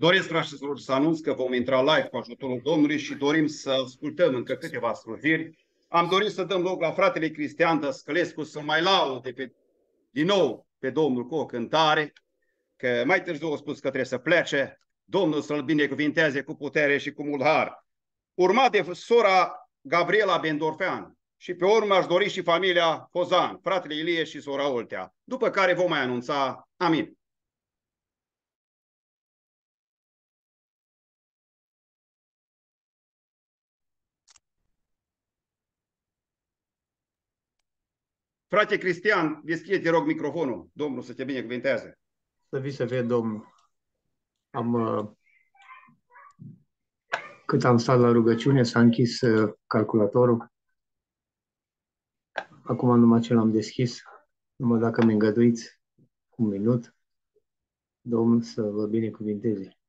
Doresc, dragi să anunț că vom intra live cu ajutorul Domnului și dorim să ascultăm încă câteva slujiri. Am dorit să dăm loc la fratele Cristian Dăscălescu să mai laude pe, din nou pe Domnul cu o cântare, că mai târziu a spus că trebuie să plece. Domnul să-l binecuvinteze cu putere și cu mult har. Urma de sora Gabriela Bendorfean și pe urmă aș dori și familia Hozan, fratele Ilie și sora Oltea, după care vom mai anunța. Amin. Frate Cristian, deschide, te rog, microfonul. Domnul să te binecuvinteze. Să vii să vede, Domnul. Am, uh, cât am stat la rugăciune, s-a închis uh, calculatorul. Acum numai ce l-am deschis, numai dacă mi îngăduiți un minut, Domnul să vă binecuvinteze.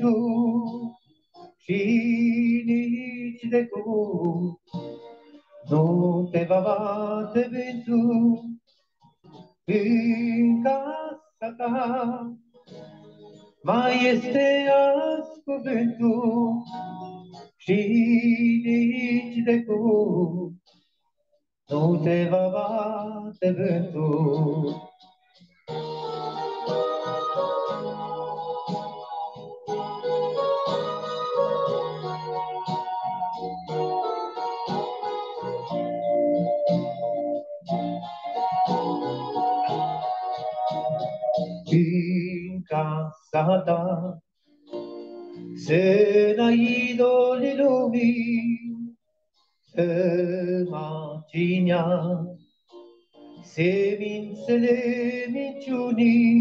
nu și nici de cum nu te va bate vântul în casa ta. Mai este azi cuvântul și nici de cum nu te va bate vântul nada. Se n'ha ido l'illumin, se se margina, semințele minciunii,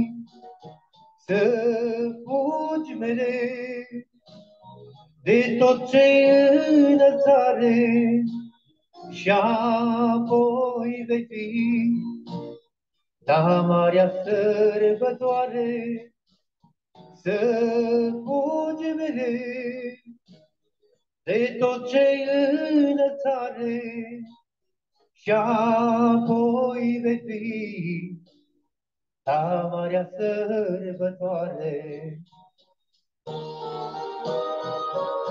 să fugi le de tot ce înălțare și apoi vei fi da Maria sărbătoare să mereu de tot ce în țară și apoi vei fi la marea sărbătoare. Thank you.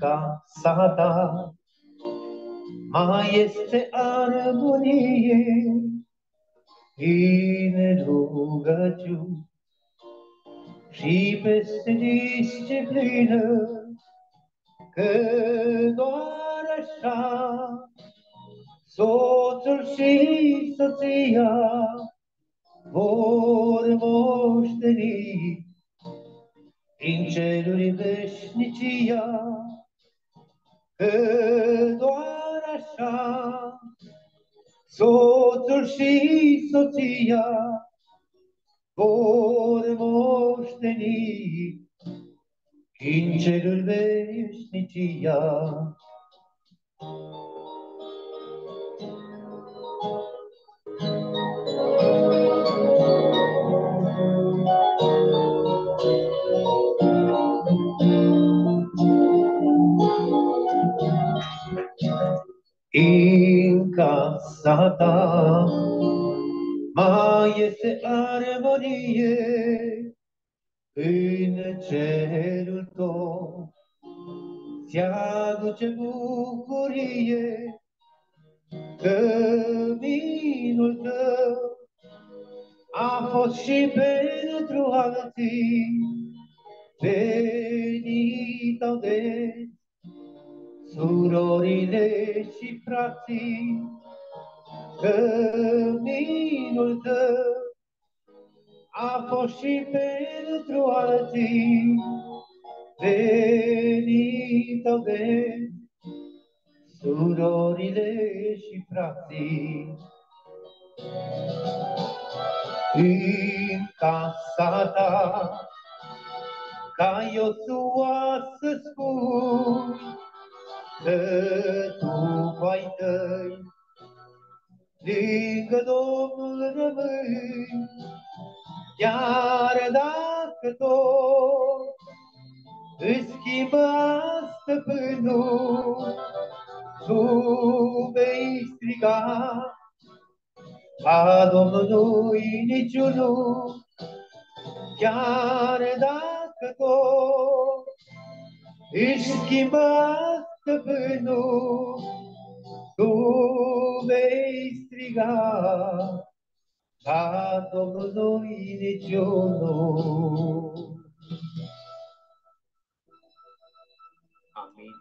casa ta. Mai este armonie în rugăciune și peste disciplină, că doar așa soțul și soția vor moșteni din ceruri veșnicia. Că doar așa soțul și soția vor moșteni în cerul veșnicia. ca sata Mai este armonie în cerul tău, Ți aduce bucurie căminul tău. A fost și pentru alții, venit de surorile și frații, căminul tău a fost și pentru alții, venită de surorile și frații. În casa ta, ca Iosua să spun, de tu ai tăi. Lângă Domnul rămâi, iar dacă tot îți schimbă stăpânul, tu vei striga a Domnului niciunul, chiar dacă tot își schimbă stăpânul, tu vei striga, ca Domnului niciunul. Amin.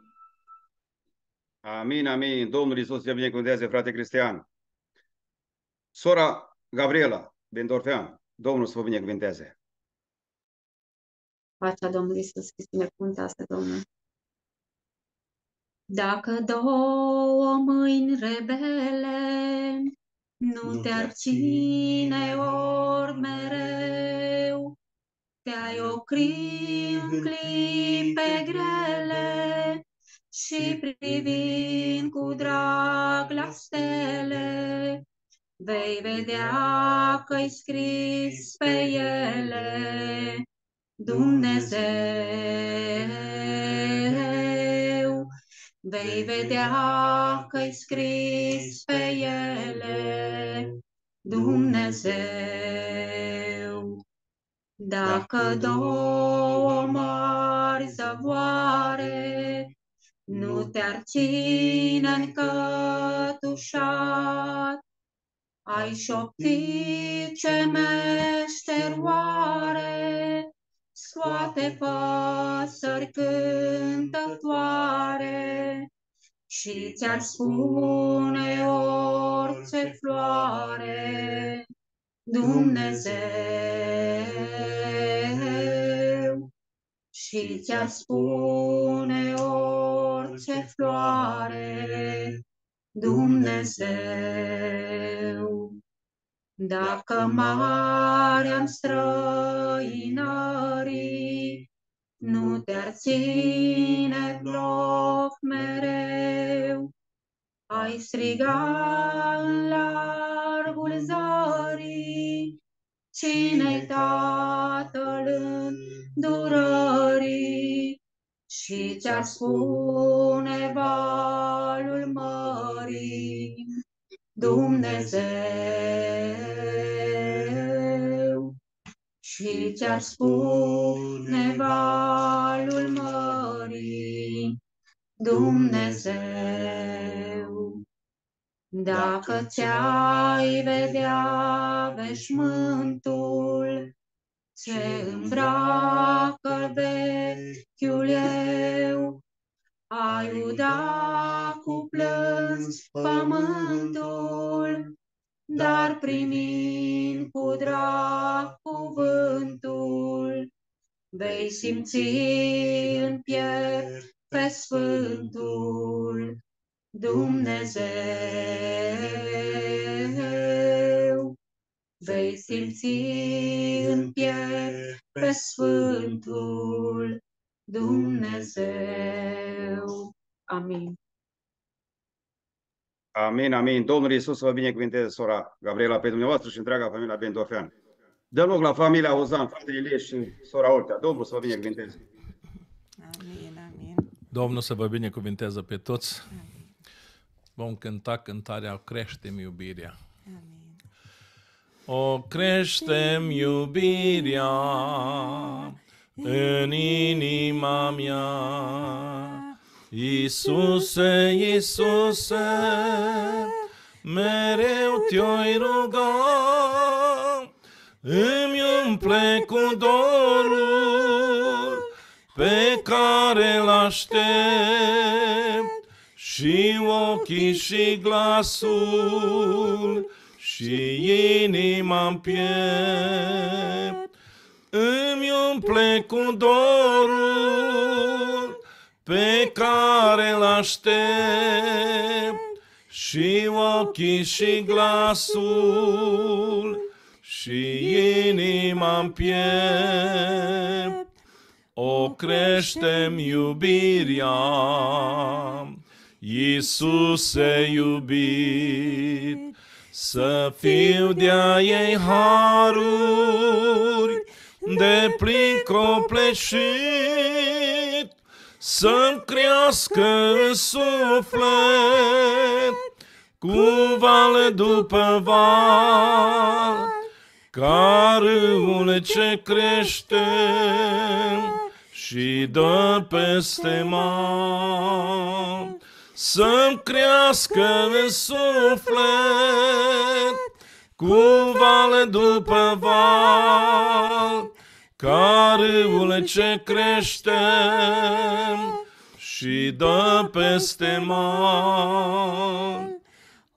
Amin, amin. Domnul Iisus te binecuvântează, frate Cristian. Sora Gabriela, din Dorfean, Domnul să vă binecuvânteze. Pacea Domnului Iisus, Hristos, binecuvântează, Domnul. Dacă două mâini rebele nu, nu te-ar ține ori mereu, te-ai ocri în clipe grele și privind cu drag la stele, vei vedea că-i scris pe ele Dumnezeu vei vedea că e scris pe ele Dumnezeu. Dacă două mari zăvoare nu te-ar ține încătușat, ai șoptit ce meșteroare scoate păsări cântătoare și ți-ar spune orice floare, Dumnezeu. Și ți-ar spune orice floare, Dumnezeu. Dacă am străinării nu te-ar ține loc mereu, ai striga în largul zării, Cine-i Tatăl durării? Și ce-ar spune valul mării, Dumnezeu? și ți a spune valul mării Dumnezeu. Dacă ți-ai vedea veșmântul, ce îmbracă vechiul eu, ai uda cu plâns pământul, dar primind cu drag cuvântul, vei simți în piept pe Sfântul Dumnezeu. Vei simți în piept pe Sfântul Dumnezeu. Amin. Amin, amin. Domnul Iisus vă binecuvinteze, sora Gabriela, pe dumneavoastră și întreaga familia Bendofean. Dă loc la familia Ozan, fratele Ilie și sora Oltea. Domnul să vă binecuvinteze. Amin, amin. Domnul să vă binecuvinteze pe toți. Amin. Vom cânta cântarea Creștem iubirea. Amin. O creștem iubirea în inima mea, Iisuse, Iisuse, mereu te-oi ruga, îmi umple cu dorul pe care îl aștept și ochii și glasul și inima în piept. Îmi umple cu dorul pe care îl aștept și ochii și glasul și inima piept. O creștem iubirea, Iisuse iubit, să fiu de-a ei haruri, de plin copleșit. Să-mi crească suflet Cu vale după val Ca râul ce crește Și dă peste mal Să-mi crească suflet Cu vale după val ca râul ce crește și dă peste mal,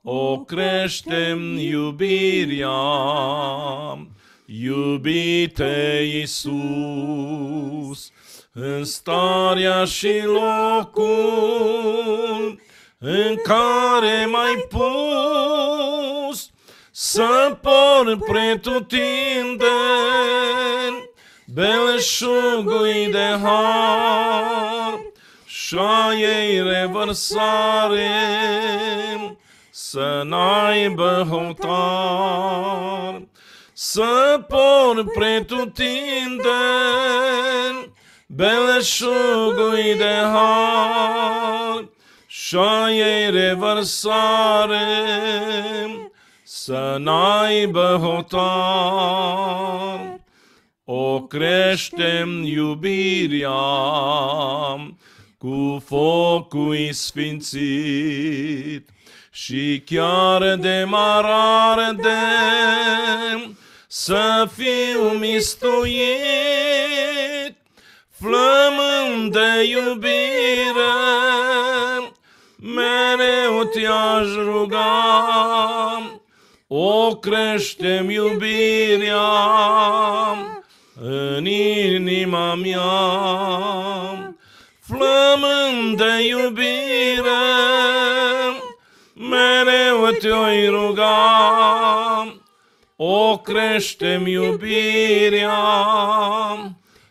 o creștem iubirea, iubite Iisus, în starea și locul în care mai pus să por pretutindeni Były szugu i dehar, Şayey reversarim, Sănai băhotar, Să por pretutindeni, Belșugui de har, Şayey reversarim, Sănai băhotar, O creștem iubirea cu focul sfințit și chiar de marare de să fiu mistuit, flămând de iubire, mereu te-aș ruga, o creștem iubirea. În inima mea flămând de iubire Mereu te-oi ruga O creștem iubirea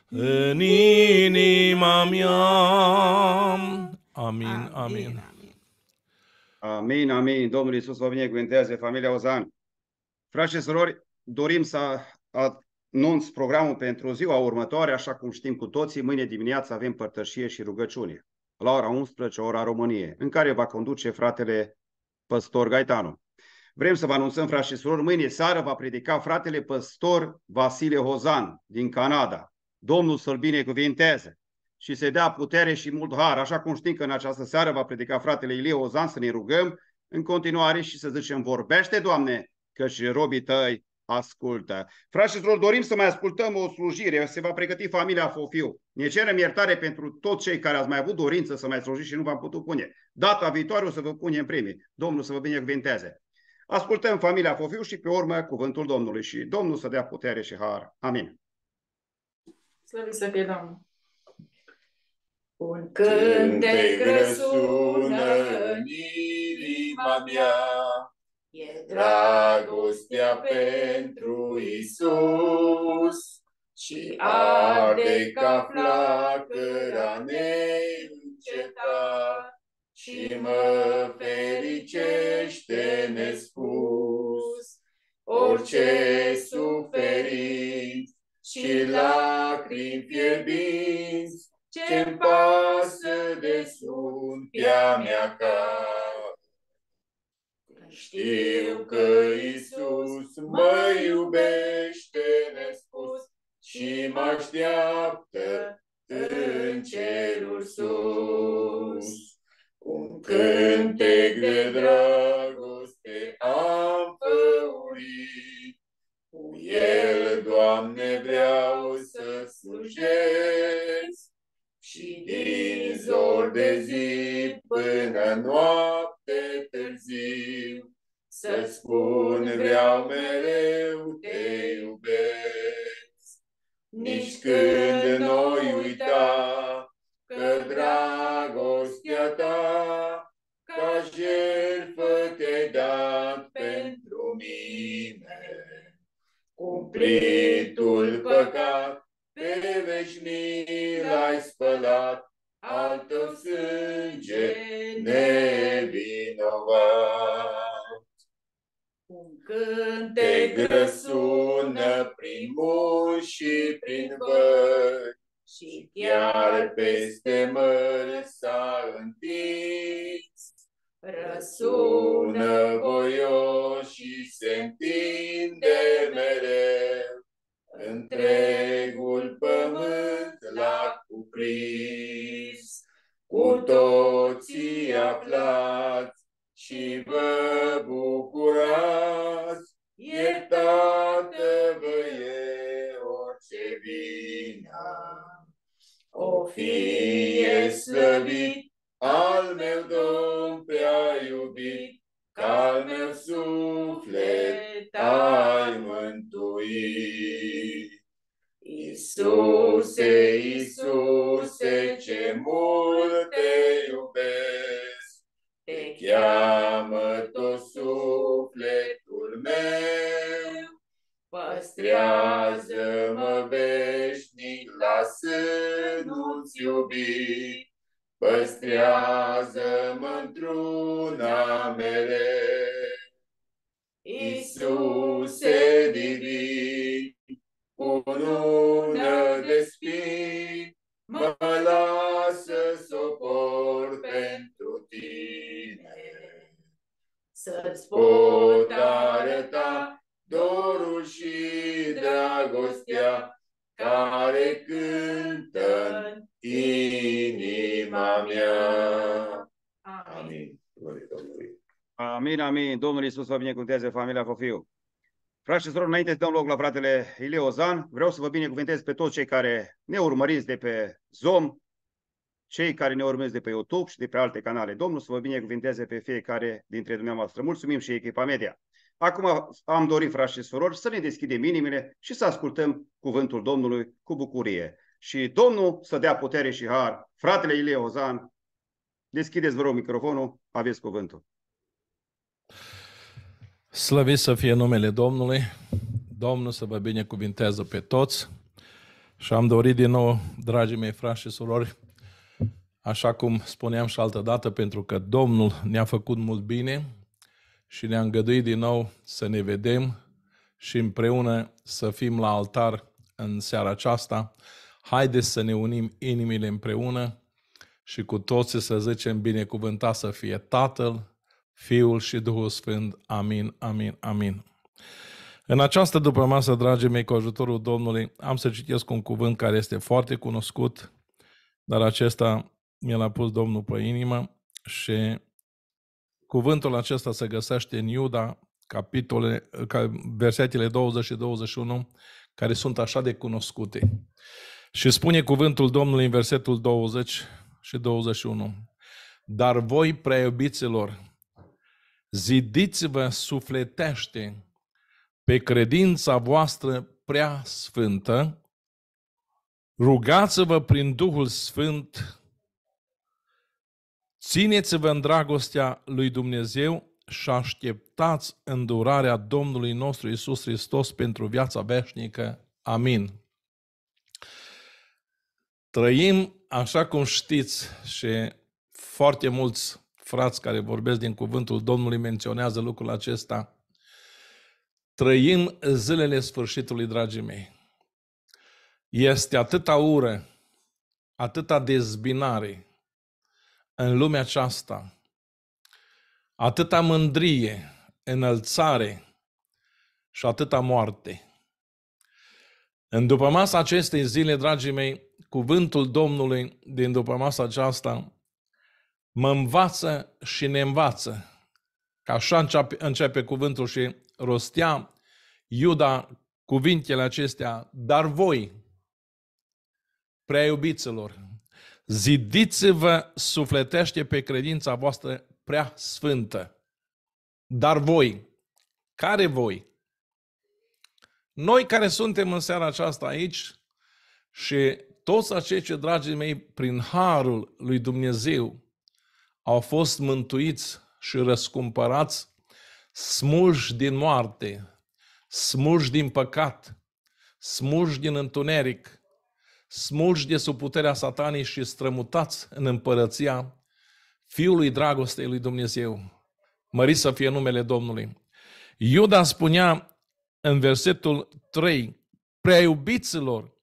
În inima mea Amin, amin. Amin, amin. Domnul Iisus vă binecuvânteze familia Ozan. Frați și surori, dorim să anunț programul pentru ziua următoare, așa cum știm cu toții, mâine dimineață avem părtășie și rugăciune, la ora 11, ora României, în care va conduce fratele păstor Gaetano. Vrem să vă anunțăm, frați și surori, mâine seară va predica fratele păstor Vasile Hozan din Canada. Domnul să-l binecuvinteze și să dea putere și mult har, așa cum știm că în această seară va predica fratele Ilie Hozan să ne rugăm în continuare și să zicem, vorbește, Doamne, că și robii tăi ascultă. Frașilor, dorim să mai ascultăm o slujire. Se va pregăti familia Fofiu. Ne cerem iertare pentru toți cei care ați mai avut dorință să mai slujiți și nu v-am putut pune. Data viitoare o să vă punem primii. Domnul să vă binecuvinteze. Ascultăm familia Fofiu și pe urmă cuvântul Domnului și Domnul să dea putere și har. Amin. Slăvit să fie Domnul. Un de răsună în inima mea, E dragostea pentru Isus și arde ca flacăra neîncetat și mă fericește nespus. Orice suferit și lacrimi fierbinți, ce-mi pasă de sumpia mea care știu că Isus mă iubește nespus și mă așteaptă în cerul sus. Un cântec de dragoste am făurit, cu el, Doamne, vreau să slujesc și din zor de zi până noapte să spun vreau mereu te iubesc, Nici când noi uita Că dragostea ta Ca jertfă te dat pentru mine. Cumplitul păcat pe veșnii l-ai spălat, al tău sânge nevinovat. Cânte grăsună prin munți și prin văd, și chiar peste mări s-a întins. Răsună voios și se întinde mereu, întregul pământ l-a cuprins. Cu toții aflat și vă bucurați, iertată-vă e orice vina. O fie slăvit al meu Domn prea iubit, al meu suflet ai mântuit. Iisuse, Iisuse, ce mult te iubesc, Cheamă tot sufletul meu, Păstrează-mă veșnic la sânul-ți iubit, Păstrează-mă într-una mereu. Iisuse divin, cu lună de spin, Mă lasă să pentru tine să-ți pot arăta dorul și dragostea care cântă în inima mea. Amin. Amin, amin. Domnul Iisus vă binecuvânteze familia Fofiu. Frați și surori, înainte să dăm loc la fratele Ileozan, vreau să vă binecuvântez pe toți cei care ne urmăriți de pe Zoom, cei care ne urmează de pe YouTube și de pe alte canale. Domnul să vă binecuvinteze pe fiecare dintre dumneavoastră. Mulțumim și echipa media. Acum am dorit, frați și surori, să ne deschidem inimile și să ascultăm cuvântul Domnului cu bucurie. Și Domnul să dea putere și har. Fratele Ilie Ozan, deschideți vă rog microfonul, aveți cuvântul. Slăviți să fie numele Domnului, Domnul să vă binecuvinteze pe toți și am dorit din nou, dragii mei frați și surori, așa cum spuneam și altă dată, pentru că Domnul ne-a făcut mult bine și ne-a îngăduit din nou să ne vedem și împreună să fim la altar în seara aceasta. Haideți să ne unim inimile împreună și cu toții să zicem binecuvântat să fie Tatăl, Fiul și Duhul Sfânt. Amin, amin, amin. În această după masă, dragii mei, cu ajutorul Domnului, am să citesc un cuvânt care este foarte cunoscut, dar acesta mi l-a pus Domnul pe inimă și cuvântul acesta se găsește în Iuda, capitole, versetele 20 și 21, care sunt așa de cunoscute. Și spune cuvântul Domnului în versetul 20 și 21. Dar voi, preiubiților, zidiți-vă sufletește pe credința voastră prea sfântă, rugați-vă prin Duhul Sfânt Țineți-vă în dragostea lui Dumnezeu și așteptați îndurarea Domnului nostru Isus Hristos pentru viața veșnică. Amin. Trăim, așa cum știți, și foarte mulți frați care vorbesc din cuvântul Domnului menționează lucrul acesta. Trăim zilele sfârșitului, dragii mei. Este atâta ură, atâta dezbinare, în lumea aceasta, atâta mândrie, înălțare și atâta moarte. În după masa acestei zile, dragii mei, cuvântul Domnului din după masa aceasta mă învață și ne învață. Că așa începe, începe cuvântul și rostea Iuda cuvintele acestea, dar voi, prea iubiților, Zidiți-vă sufletește pe credința voastră prea sfântă. Dar voi, care voi? Noi care suntem în seara aceasta aici și toți acei ce, dragii mei, prin harul lui Dumnezeu au fost mântuiți și răscumpărați, smulși din moarte, smulși din păcat, smulși din întuneric – smulși de sub puterea satanei și strămutați în împărăția Fiului Dragostei lui Dumnezeu. Mări să fie numele Domnului. Iuda spunea în versetul 3, prea iubiților,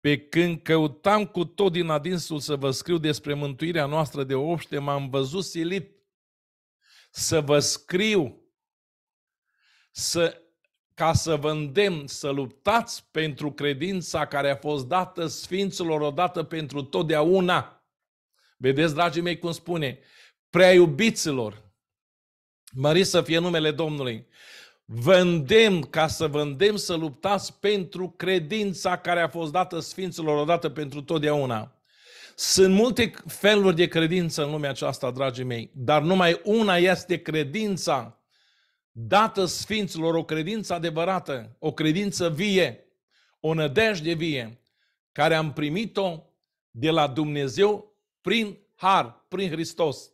pe când căutam cu tot din adinsul să vă scriu despre mântuirea noastră de obște, m-am văzut silit să vă scriu, să ca să vă îndemn să luptați pentru credința care a fost dată Sfinților odată pentru totdeauna. Vedeți, dragii mei, cum spune, prea iubiților, măriți să fie numele Domnului, vă îndemn ca să vă îndemn să luptați pentru credința care a fost dată Sfinților odată pentru totdeauna. Sunt multe feluri de credință în lumea aceasta, dragii mei, dar numai una este credința dată sfinților o credință adevărată, o credință vie, o nădejde vie, care am primit-o de la Dumnezeu prin har, prin Hristos.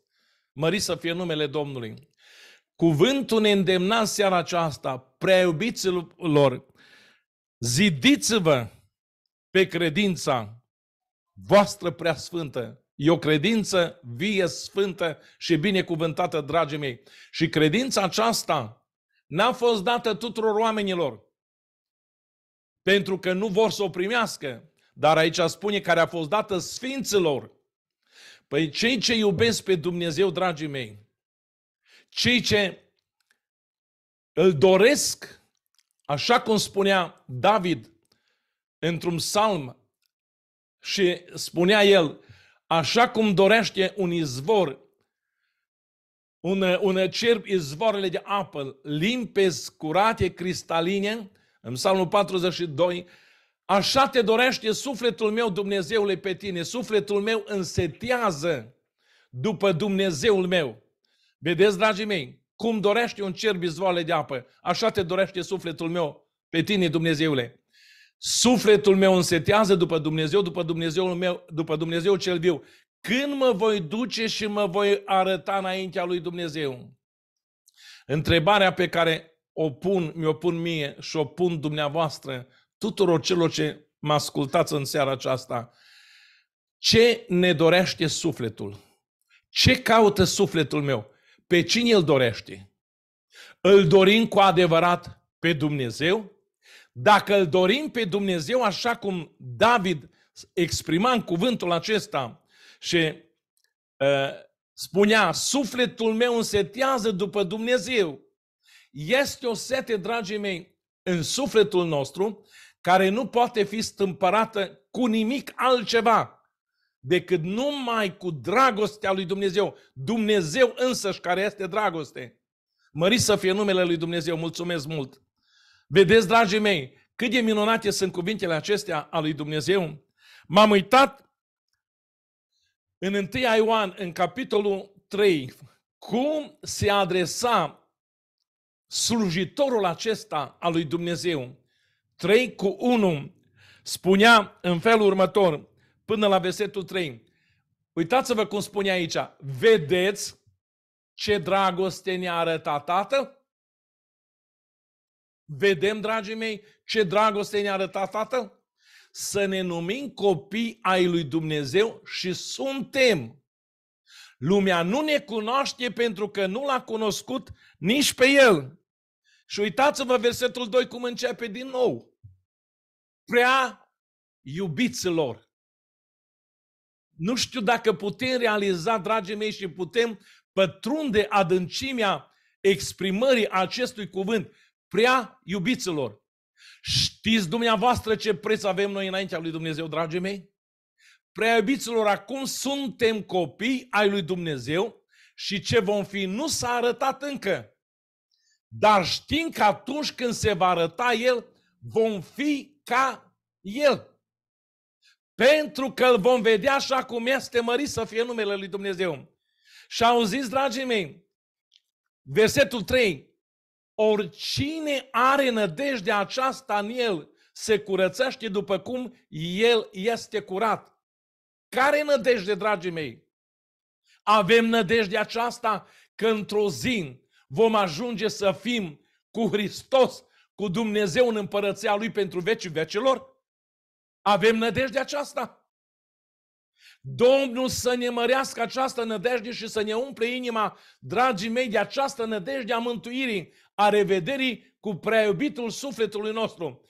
Mări să fie numele Domnului. Cuvântul ne îndemna în seara aceasta, prea lor zidiți-vă pe credința voastră prea sfântă, E o credință vie, sfântă și binecuvântată, dragii mei. Și credința aceasta n-a fost dată tuturor oamenilor. Pentru că nu vor să o primească. Dar aici spune care a fost dată sfinților. Păi cei ce iubesc pe Dumnezeu, dragii mei, cei ce îl doresc, așa cum spunea David într-un psalm și spunea el, așa cum dorește un izvor, un, un cerb izvoarele de apă limpezi, curate, cristaline, în psalmul 42, așa te dorește sufletul meu, Dumnezeule, pe tine. Sufletul meu însetează după Dumnezeul meu. Vedeți, dragii mei, cum dorește un cerb izvoarele de apă, așa te dorește sufletul meu pe tine, Dumnezeule. Sufletul meu însetează după Dumnezeu, după Dumnezeul meu, după Dumnezeu cel viu. Când mă voi duce și mă voi arăta înaintea lui Dumnezeu? Întrebarea pe care o pun, mi-o pun mie și o pun dumneavoastră, tuturor celor ce mă ascultați în seara aceasta, ce ne dorește sufletul? Ce caută sufletul meu? Pe cine îl dorește? Îl dorim cu adevărat pe Dumnezeu? Dacă îl dorim pe Dumnezeu așa cum David exprima în cuvântul acesta și uh, spunea, sufletul meu însetează după Dumnezeu. Este o sete, dragii mei, în sufletul nostru, care nu poate fi stâmpărată cu nimic altceva decât numai cu dragostea lui Dumnezeu. Dumnezeu însăși care este dragoste. Mări să fie numele lui Dumnezeu. Mulțumesc mult! Vedeți, dragii mei, cât de minunate sunt cuvintele acestea a lui Dumnezeu? M-am uitat în 1 Ioan, în capitolul 3, cum se adresa slujitorul acesta a lui Dumnezeu. 3 cu 1 spunea în felul următor, până la versetul 3. Uitați-vă cum spune aici, vedeți ce dragoste ne-a arătat Tatăl? Vedem, dragii mei, ce dragoste ne-a arătat Tatăl? Să ne numim copii ai lui Dumnezeu și suntem. Lumea nu ne cunoaște pentru că nu l-a cunoscut nici pe el. Și uitați-vă versetul 2 cum începe din nou. Prea iubiților. Nu știu dacă putem realiza, dragii mei, și putem pătrunde adâncimea exprimării acestui cuvânt. Prea iubiților, știți dumneavoastră ce preț avem noi înaintea lui Dumnezeu, dragii mei? Prea iubiților, acum suntem copii ai lui Dumnezeu și ce vom fi nu s-a arătat încă. Dar știm că atunci când se va arăta El, vom fi ca El. Pentru că îl vom vedea așa cum este mărit să fie numele lui Dumnezeu. Și au zis, dragii mei, versetul 3, Oricine are nădejdea aceasta în el se curățește după cum el este curat. Care nădejde, dragii mei? Avem nădejdea aceasta că într-o zi vom ajunge să fim cu Hristos, cu Dumnezeu în împărăția Lui pentru vecii vecilor? Avem nădejdea aceasta? Domnul să ne mărească această nădejde și să ne umple inima, dragii mei, de această nădejde a mântuirii, a revederii cu prea iubitul sufletului nostru.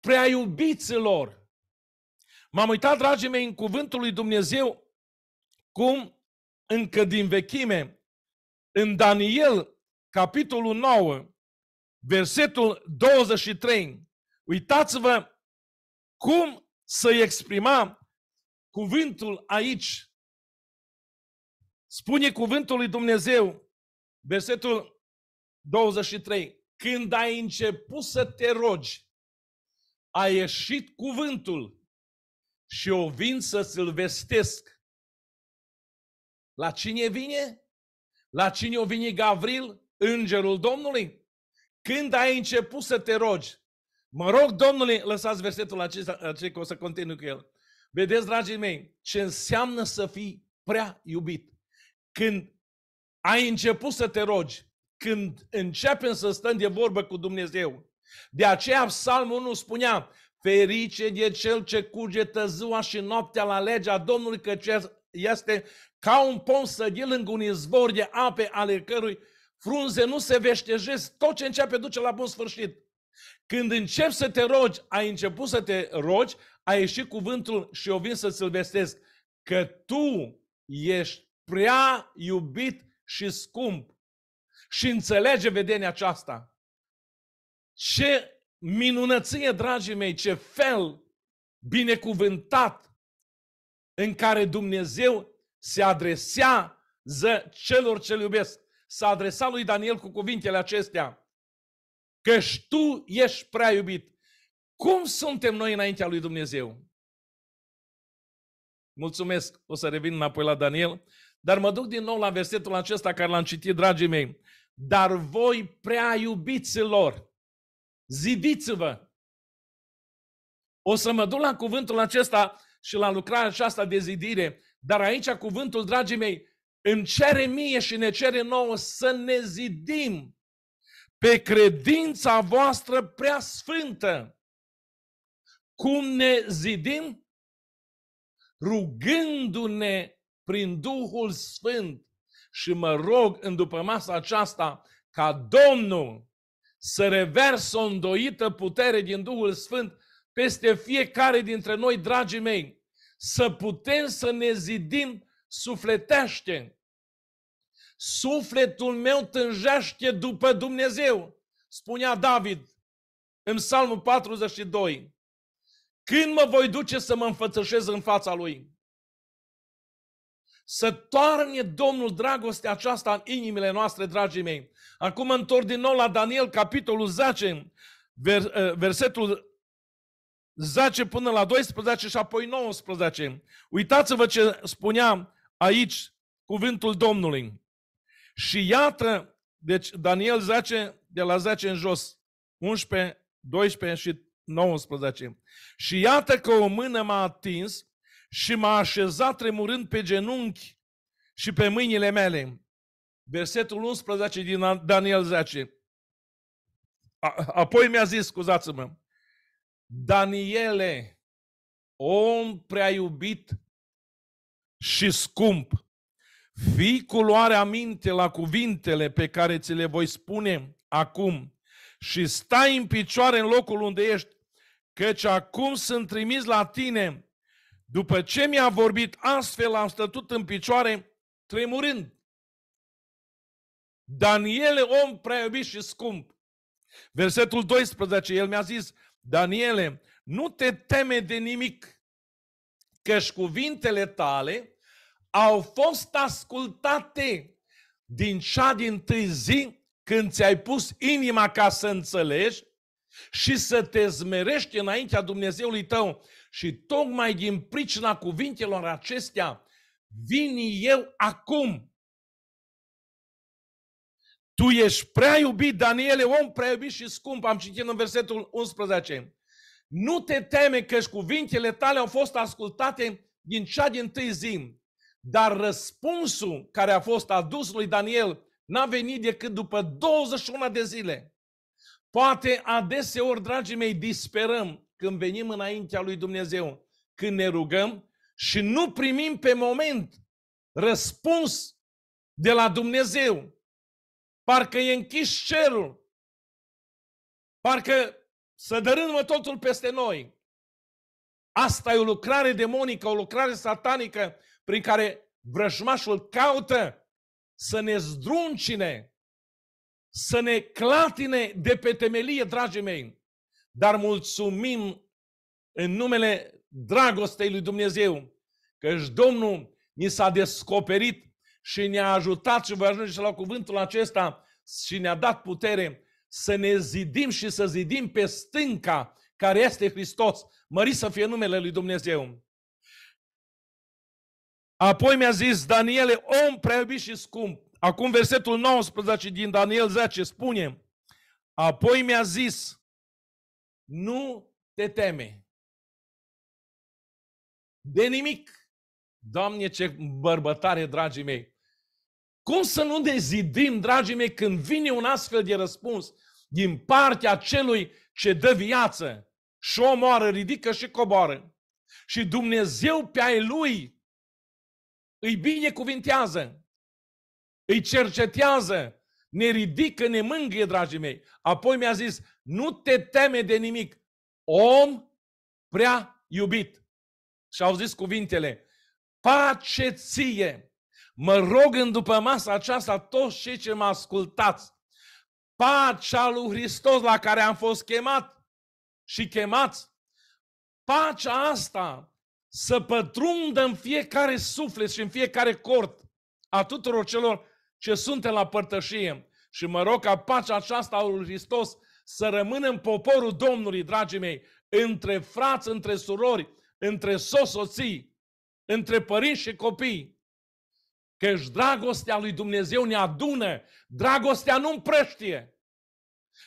Prea iubiților! M-am uitat, dragii mei, în cuvântul lui Dumnezeu, cum încă din vechime, în Daniel, capitolul 9, versetul 23, uitați-vă cum să i exprima Cuvântul aici spune cuvântul lui Dumnezeu, versetul 23, când ai început să te rogi, a ieșit cuvântul și o vin să-ți-l vestesc. La cine vine? La cine o vine Gavril, îngerul Domnului? Când ai început să te rogi, mă rog, Domnului, lăsați versetul acesta, acesta că o să continui cu el. Vedeți, dragii mei, ce înseamnă să fii prea iubit. Când ai început să te rogi, când începem să stăm de vorbă cu Dumnezeu. De aceea Psalmul 1 spunea, ferice de cel ce cugetă ziua și noaptea la legea Domnului, că este ca un pom sădit lângă un izvor de ape ale cărui frunze nu se veștejesc, tot ce începe duce la bun sfârșit. Când începi să te rogi, ai început să te rogi, a ieșit cuvântul și eu vin să vestesc, că tu ești prea iubit și scump. Și înțelege vedenia aceasta. Ce minunăție, dragii mei, ce fel binecuvântat în care Dumnezeu se adresea celor ce-L iubesc. S-a adresat lui Daniel cu cuvintele acestea. Căci tu ești prea iubit. Cum suntem noi înaintea lui Dumnezeu? Mulțumesc, o să revin înapoi la Daniel, dar mă duc din nou la versetul acesta care l-am citit, dragii mei. Dar voi prea iubiților, zidiți-vă! O să mă duc la cuvântul acesta și la lucrarea aceasta de zidire, dar aici cuvântul, dragii mei, îmi cere mie și ne cere nouă să ne zidim pe credința voastră prea sfântă cum ne zidim? Rugându-ne prin Duhul Sfânt și mă rog în după masa aceasta ca Domnul să revers o îndoită putere din Duhul Sfânt peste fiecare dintre noi, dragii mei, să putem să ne zidim sufletește. Sufletul meu tânjește după Dumnezeu, spunea David în Psalmul 42. Când mă voi duce să mă înfățășez în fața lui? Să toarne Domnul dragostea aceasta în inimile noastre, dragii mei. Acum întorc din nou la Daniel, capitolul 10, ă, versetul 10 până la 12 și apoi 19. Uitați-vă ce spunea aici cuvântul Domnului. Și iată, deci Daniel 10, de la 10 în jos, 11, 12 și 19. Și iată că o mână m-a atins și m-a așezat tremurând pe genunchi și pe mâinile mele. Versetul 11 din Daniel 10. Apoi mi-a zis, scuzați-mă, Daniele, om prea iubit și scump, fii cu luarea minte la cuvintele pe care ți le voi spune acum și stai în picioare în locul unde ești, căci acum sunt trimis la tine. După ce mi-a vorbit astfel, am stătut în picioare, tremurând. Daniele, om prea iubit și scump. Versetul 12, el mi-a zis, Daniele, nu te teme de nimic, căci cuvintele tale au fost ascultate din cea din tâi zi când ți-ai pus inima ca să înțelegi și să te zmerești înaintea Dumnezeului tău. Și tocmai din pricina cuvintelor acestea, vin eu acum. Tu ești prea iubit, Daniel, om prea iubit și scump. Am citit în versetul 11. Nu te teme că și cuvintele tale au fost ascultate din cea din tâi zi, dar răspunsul care a fost adus lui Daniel n-a venit decât după 21 de zile. Poate adeseori, dragii mei, disperăm când venim înaintea lui Dumnezeu, când ne rugăm și nu primim pe moment răspuns de la Dumnezeu. Parcă e închis cerul. Parcă să dărâmă totul peste noi. Asta e o lucrare demonică, o lucrare satanică prin care vrăjmașul caută să ne zdruncine să ne clatine de pe temelie, dragii mei. Dar mulțumim în numele dragostei lui Dumnezeu că și Domnul ni s-a descoperit și ne-a ajutat și voi ajunge la cuvântul acesta și ne-a dat putere să ne zidim și să zidim pe stânca care este Hristos. Mări să fie numele lui Dumnezeu. Apoi mi-a zis Daniele, om prea iubit și scump, Acum versetul 19 din Daniel 10 spune, apoi mi-a zis, nu te teme de nimic. Doamne, ce bărbătare, dragii mei! Cum să nu ne zidim, dragii mei, când vine un astfel de răspuns din partea celui ce dă viață și omoară, ridică și coboară. Și Dumnezeu pe ai lui îi binecuvintează îi cercetează, ne ridică, ne mângâie, dragii mei. Apoi mi-a zis, nu te teme de nimic, om prea iubit. Și au zis cuvintele, pace ție, mă rog în după masa aceasta toți cei ce mă ascultați, pacea lui Hristos la care am fost chemat și chemați, pacea asta să pătrundă în fiecare suflet și în fiecare cort a tuturor celor ce suntem la părtășie. Și mă rog ca pacea aceasta a lui Hristos să rămână în poporul Domnului, dragii mei, între frați, între surori, între soții, între părinți și copii. Căci dragostea lui Dumnezeu ne adună, dragostea nu împrăștie.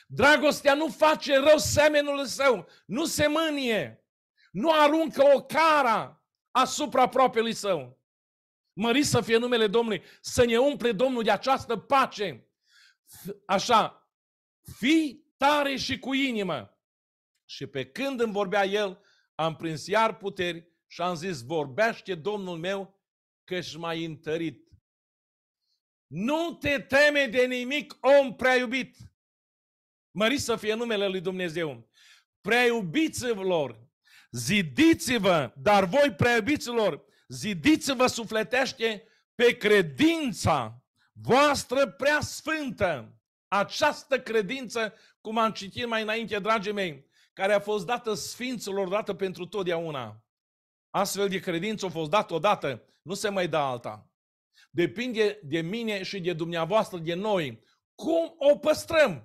Dragostea nu face rău semenul său, nu se mânie, nu aruncă o cara asupra propriului său. Mări să fie numele Domnului, să ne umple Domnul de această pace. Așa, fii tare și cu inimă. Și pe când îmi vorbea el, am prins iar puteri și am zis, vorbește Domnul meu că și mai întărit. Nu te teme de nimic, om prea iubit. Mări să fie numele lui Dumnezeu. Prea lor zidiți-vă, dar voi prea lor zidiți-vă sufletește pe credința voastră prea sfântă. Această credință, cum am citit mai înainte, dragii mei, care a fost dată sfinților, dată pentru totdeauna. Astfel de credință a fost dată odată, nu se mai dă da alta. Depinde de mine și de dumneavoastră, de noi, cum o păstrăm.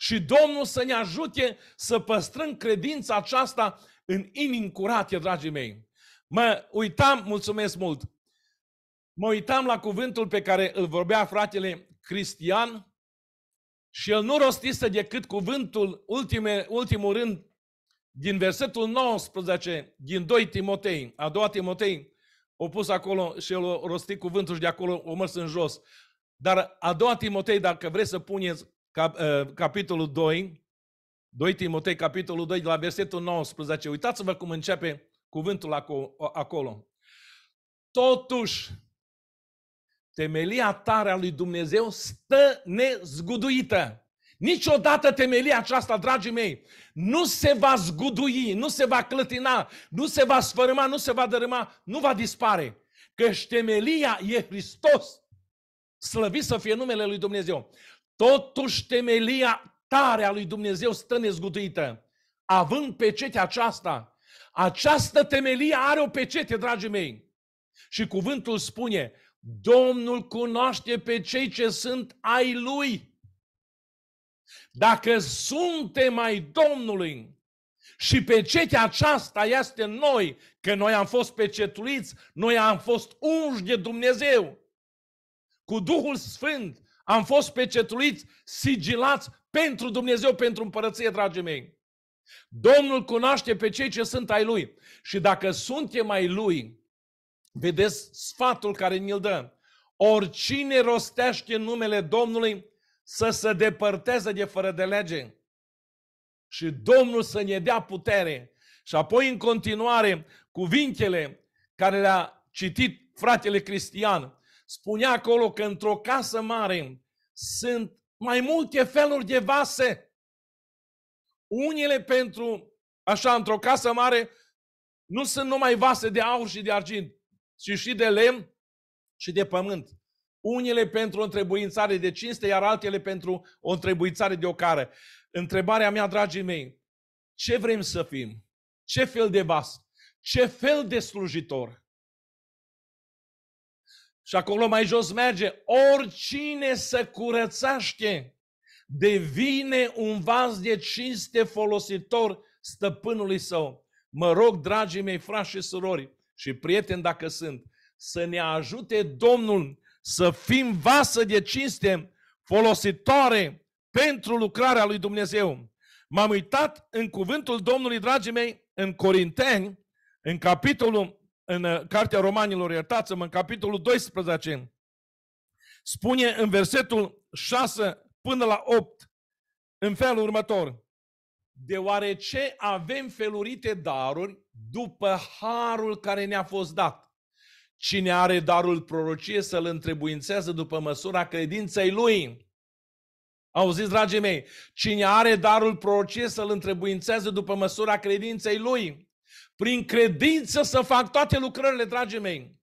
Și Domnul să ne ajute să păstrăm credința aceasta în inim curate, dragii mei. Mă uitam, mulțumesc mult, mă uitam la cuvântul pe care îl vorbea fratele Cristian și el nu rostise decât cuvântul ultime, ultimul rând din versetul 19 din 2 Timotei, a doua Timotei, o pus acolo și el o rosti cuvântul și de acolo o mers în jos. Dar a doua Timotei, dacă vreți să puneți cap, ă, capitolul 2, 2 Timotei, capitolul 2, de la versetul 19. Uitați-vă cum începe cuvântul acolo. Totuși, temelia tare a lui Dumnezeu stă nezguduită. Niciodată temelia aceasta, dragii mei, nu se va zgudui, nu se va clătina, nu se va sfărâma, nu se va dărâma, nu va dispare. Căci temelia e Hristos. Slăvit să fie numele lui Dumnezeu. Totuși temelia tarea lui Dumnezeu stă nezgutuită. Având pecetea aceasta, această temelie are o pecete, dragii mei. Și cuvântul spune, Domnul cunoaște pe cei ce sunt ai Lui. Dacă suntem ai Domnului și pecetea aceasta este noi, că noi am fost pecetuiți, noi am fost unși de Dumnezeu, cu Duhul Sfânt, am fost pecetuiți, sigilați pentru Dumnezeu, pentru împărăție, dragii mei. Domnul cunoaște pe cei ce sunt ai Lui. Și dacă suntem mai Lui, vedeți sfatul care ni-l dă. Oricine rostește numele Domnului să se depărteze de fără de lege și Domnul să ne dea putere. Și apoi în continuare cuvintele care le-a citit fratele Cristian spunea acolo că într-o casă mare sunt mai multe feluri de vase. Unele pentru, așa, într-o casă mare, nu sunt numai vase de aur și de argint, ci și de lemn și de pământ. Unele pentru o întrebuințare de cinste, iar altele pentru o întrebuințare de ocară. Întrebarea mea, dragii mei, ce vrem să fim? Ce fel de vas? Ce fel de slujitor? Și acolo mai jos merge, oricine să curățaște devine un vas de cinste folositor stăpânului său. Mă rog, dragii mei frați și surori și prieteni dacă sunt, să ne ajute Domnul să fim vasă de cinste folositoare pentru lucrarea lui Dumnezeu. M-am uitat în cuvântul Domnului, dragii mei, în Corinteni, în capitolul în uh, Cartea Romanilor, iertați-mă, în capitolul 12, spune în versetul 6 până la 8, în felul următor, deoarece avem felurite daruri după harul care ne-a fost dat. Cine are darul prorocie să-l întrebuințează după măsura credinței lui. Auziți, dragii mei, cine are darul prorocie să-l întrebuințează după măsura credinței lui prin credință să fac toate lucrările, dragii mei.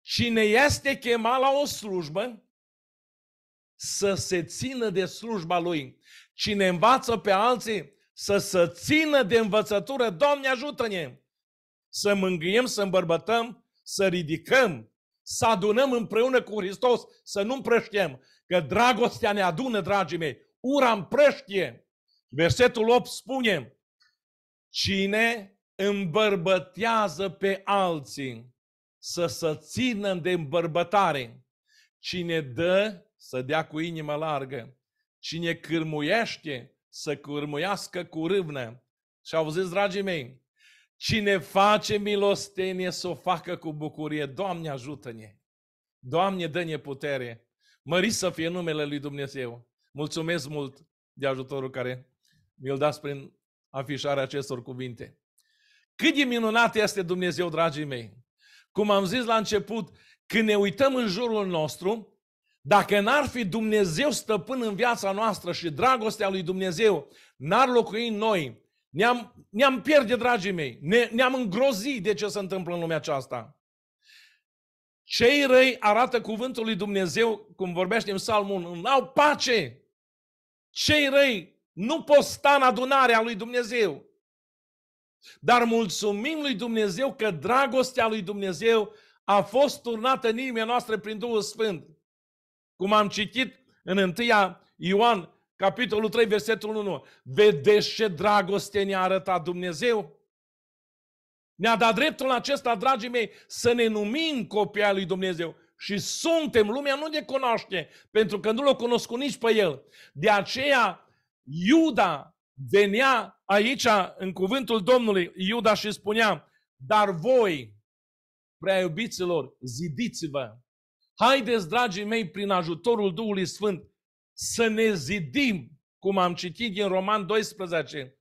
Cine este chemat la o slujbă, să se țină de slujba lui. Cine învață pe alții, să se țină de învățătură. Doamne, ajută-ne! Să mângâiem, să îmbărbătăm, să ridicăm, să adunăm împreună cu Hristos, să nu împrăștiem. Că dragostea ne adună, dragii mei. Ura împrăștie. Versetul 8 spune, cine îmbărbătează pe alții să se țină de îmbărbătare. Cine dă, să dea cu inimă largă. Cine cârmuiește, să cârmuiască cu râvnă. Și zis, dragii mei, cine face milostenie, să o facă cu bucurie. Doamne, ajută-ne! Doamne, dă-ne putere! Mări să fie numele Lui Dumnezeu! Mulțumesc mult de ajutorul care mi-l dați prin afișarea acestor cuvinte. Cât de minunat este Dumnezeu, dragii mei! Cum am zis la început, când ne uităm în jurul nostru, dacă n-ar fi Dumnezeu stăpân în viața noastră și dragostea lui Dumnezeu n-ar locui în noi, ne-am, ne-am pierde, dragii mei, ne, ne-am îngrozit de ce se întâmplă în lumea aceasta. Cei răi arată cuvântul lui Dumnezeu, cum vorbește în Psalmul, n-au pace. Cei răi nu pot sta în adunarea lui Dumnezeu. Dar mulțumim lui Dumnezeu că dragostea lui Dumnezeu a fost turnată în inimile noastre prin Duhul Sfânt. Cum am citit în 1 Ioan, capitolul 3, versetul 1. Vedeți ce dragoste ne-a arătat Dumnezeu? Ne-a dat dreptul acesta, dragii mei, să ne numim copii al lui Dumnezeu. Și suntem, lumea nu ne cunoaște, pentru că nu l-a cunoscut nici pe el. De aceea, Iuda venea aici în cuvântul Domnului Iuda și spunea, dar voi, prea iubiților, zidiți-vă. Haideți, dragii mei, prin ajutorul Duhului Sfânt să ne zidim, cum am citit din Roman 12.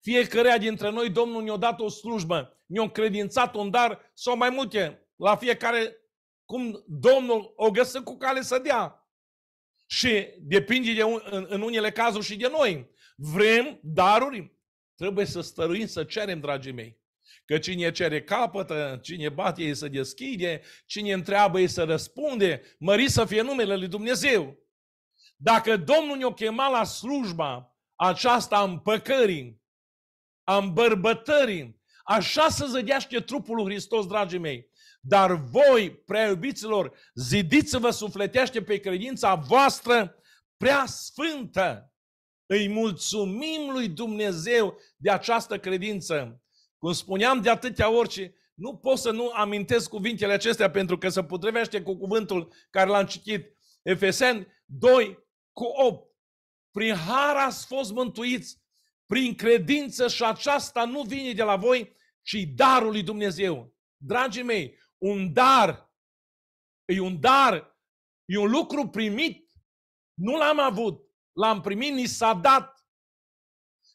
Fiecarea dintre noi, Domnul ne-a dat o slujbă, ne-a credințat un dar sau mai multe, la fiecare cum Domnul o găsă cu cale să dea. Și depinde de un, în, în unele cazuri și de noi. Vrem daruri? Trebuie să stăruim, să cerem, dragii mei. Că cine cere capătă, cine bate ei să deschide, cine întreabă ei să răspunde, mări să fie numele lui Dumnezeu. Dacă Domnul ne-o chema la slujba aceasta a împăcării, a îmbărbătării, așa să zădeaște trupul lui Hristos, dragii mei. Dar voi, prea iubiților, zidiți-vă sufletește pe credința voastră prea sfântă îi mulțumim lui Dumnezeu de această credință. Cum spuneam de atâtea ori nu pot să nu amintesc cuvintele acestea pentru că se potrivește cu cuvântul care l-am citit. Efesen 2 cu 8. Prin har ați fost mântuiți, prin credință și aceasta nu vine de la voi, ci darul lui Dumnezeu. Dragii mei, un dar, e un dar, e un lucru primit, nu l-am avut, L-am primit, ni s-a dat.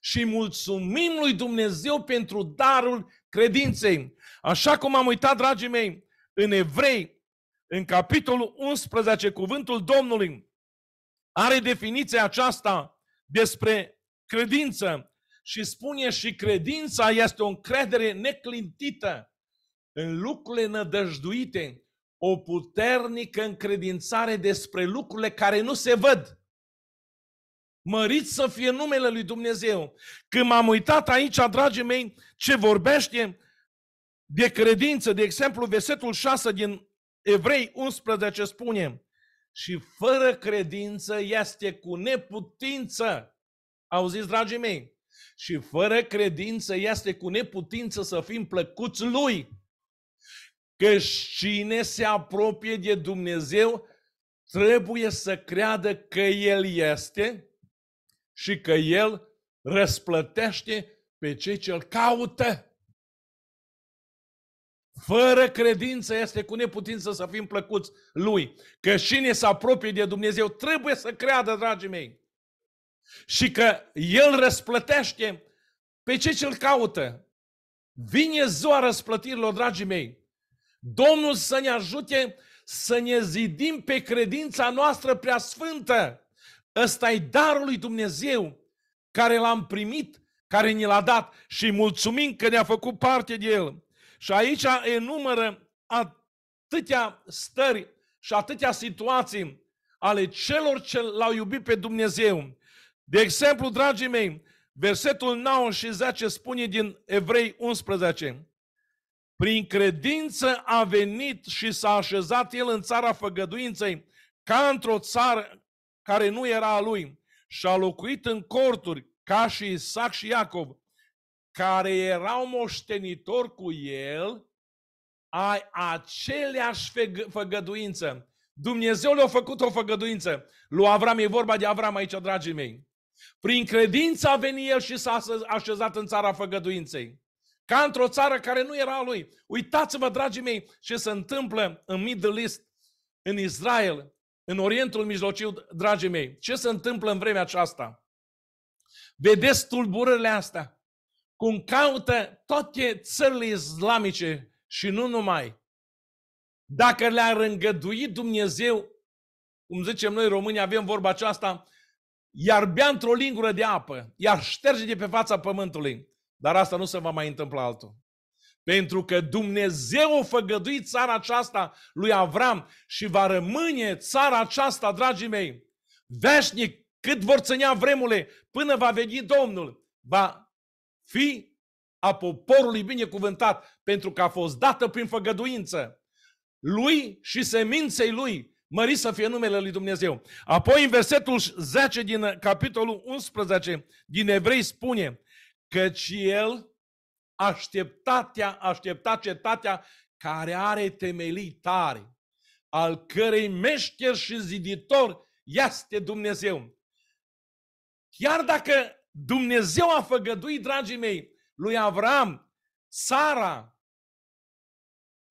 Și mulțumim lui Dumnezeu pentru darul credinței. Așa cum am uitat, dragii mei, în Evrei, în capitolul 11, cuvântul Domnului are definiția aceasta despre credință și spune și credința este o încredere neclintită în lucrurile nădăjduite, o puternică încredințare despre lucrurile care nu se văd. Măriți să fie numele lui Dumnezeu. Când m-am uitat aici, dragii mei, ce vorbește de credință, de exemplu, versetul 6 din Evrei 11 spune și fără credință este cu neputință. Auziți, dragii mei? Și fără credință este cu neputință să fim plăcuți Lui. Că cine se apropie de Dumnezeu trebuie să creadă că El este și că El răsplătește pe cei ce îl caută. Fără credință este cu neputință să fim plăcuți Lui. Că cine se apropie de Dumnezeu trebuie să creadă, dragii mei. Și că El răsplătește pe cei ce îl caută. Vine ziua răsplătirilor, dragii mei. Domnul să ne ajute să ne zidim pe credința noastră prea sfântă. Ăsta e darul lui Dumnezeu care l-am primit, care ni l-a dat și mulțumim că ne-a făcut parte de el. Și aici enumără atâtea stări și atâtea situații ale celor ce l-au iubit pe Dumnezeu. De exemplu, dragii mei, versetul 9 și 10 spune din Evrei 11, prin credință a venit și s-a așezat el în țara făgăduinței, ca într-o țară care nu era a lui, și a locuit în corturi, ca și Isaac și Iacov, care erau moștenitori cu el ai aceleași făgăduință. Dumnezeu le-a făcut o făgăduință. Lui Avram, e vorba de Avram aici, dragii mei. Prin credință a venit el și s-a așezat în țara făgăduinței. Ca într-o țară care nu era a lui. Uitați-vă, dragii mei, ce se întâmplă în Middle East, în Israel în Orientul Mijlociu, dragii mei, ce se întâmplă în vremea aceasta? Vedeți tulburările astea, cum caută toate țările islamice și nu numai. Dacă le-ar îngăduit Dumnezeu, cum zicem noi români, avem vorba aceasta, iar bea într-o lingură de apă, iar șterge de pe fața pământului. Dar asta nu se va mai întâmpla altul. Pentru că Dumnezeu a făgăduit țara aceasta lui Avram și va rămâne țara aceasta, dragii mei, veșnic, cât vor ținea vremurile, până va veni Domnul. Va fi a poporului binecuvântat, pentru că a fost dată prin făgăduință lui și seminței lui, mări să fie numele lui Dumnezeu. Apoi în versetul 10 din capitolul 11 din Evrei spune, căci el, așteptatea, aștepta cetatea care are temelii tare, al cărei meșter și ziditor este Dumnezeu. Chiar dacă Dumnezeu a făgăduit, dragii mei, lui Avram, țara,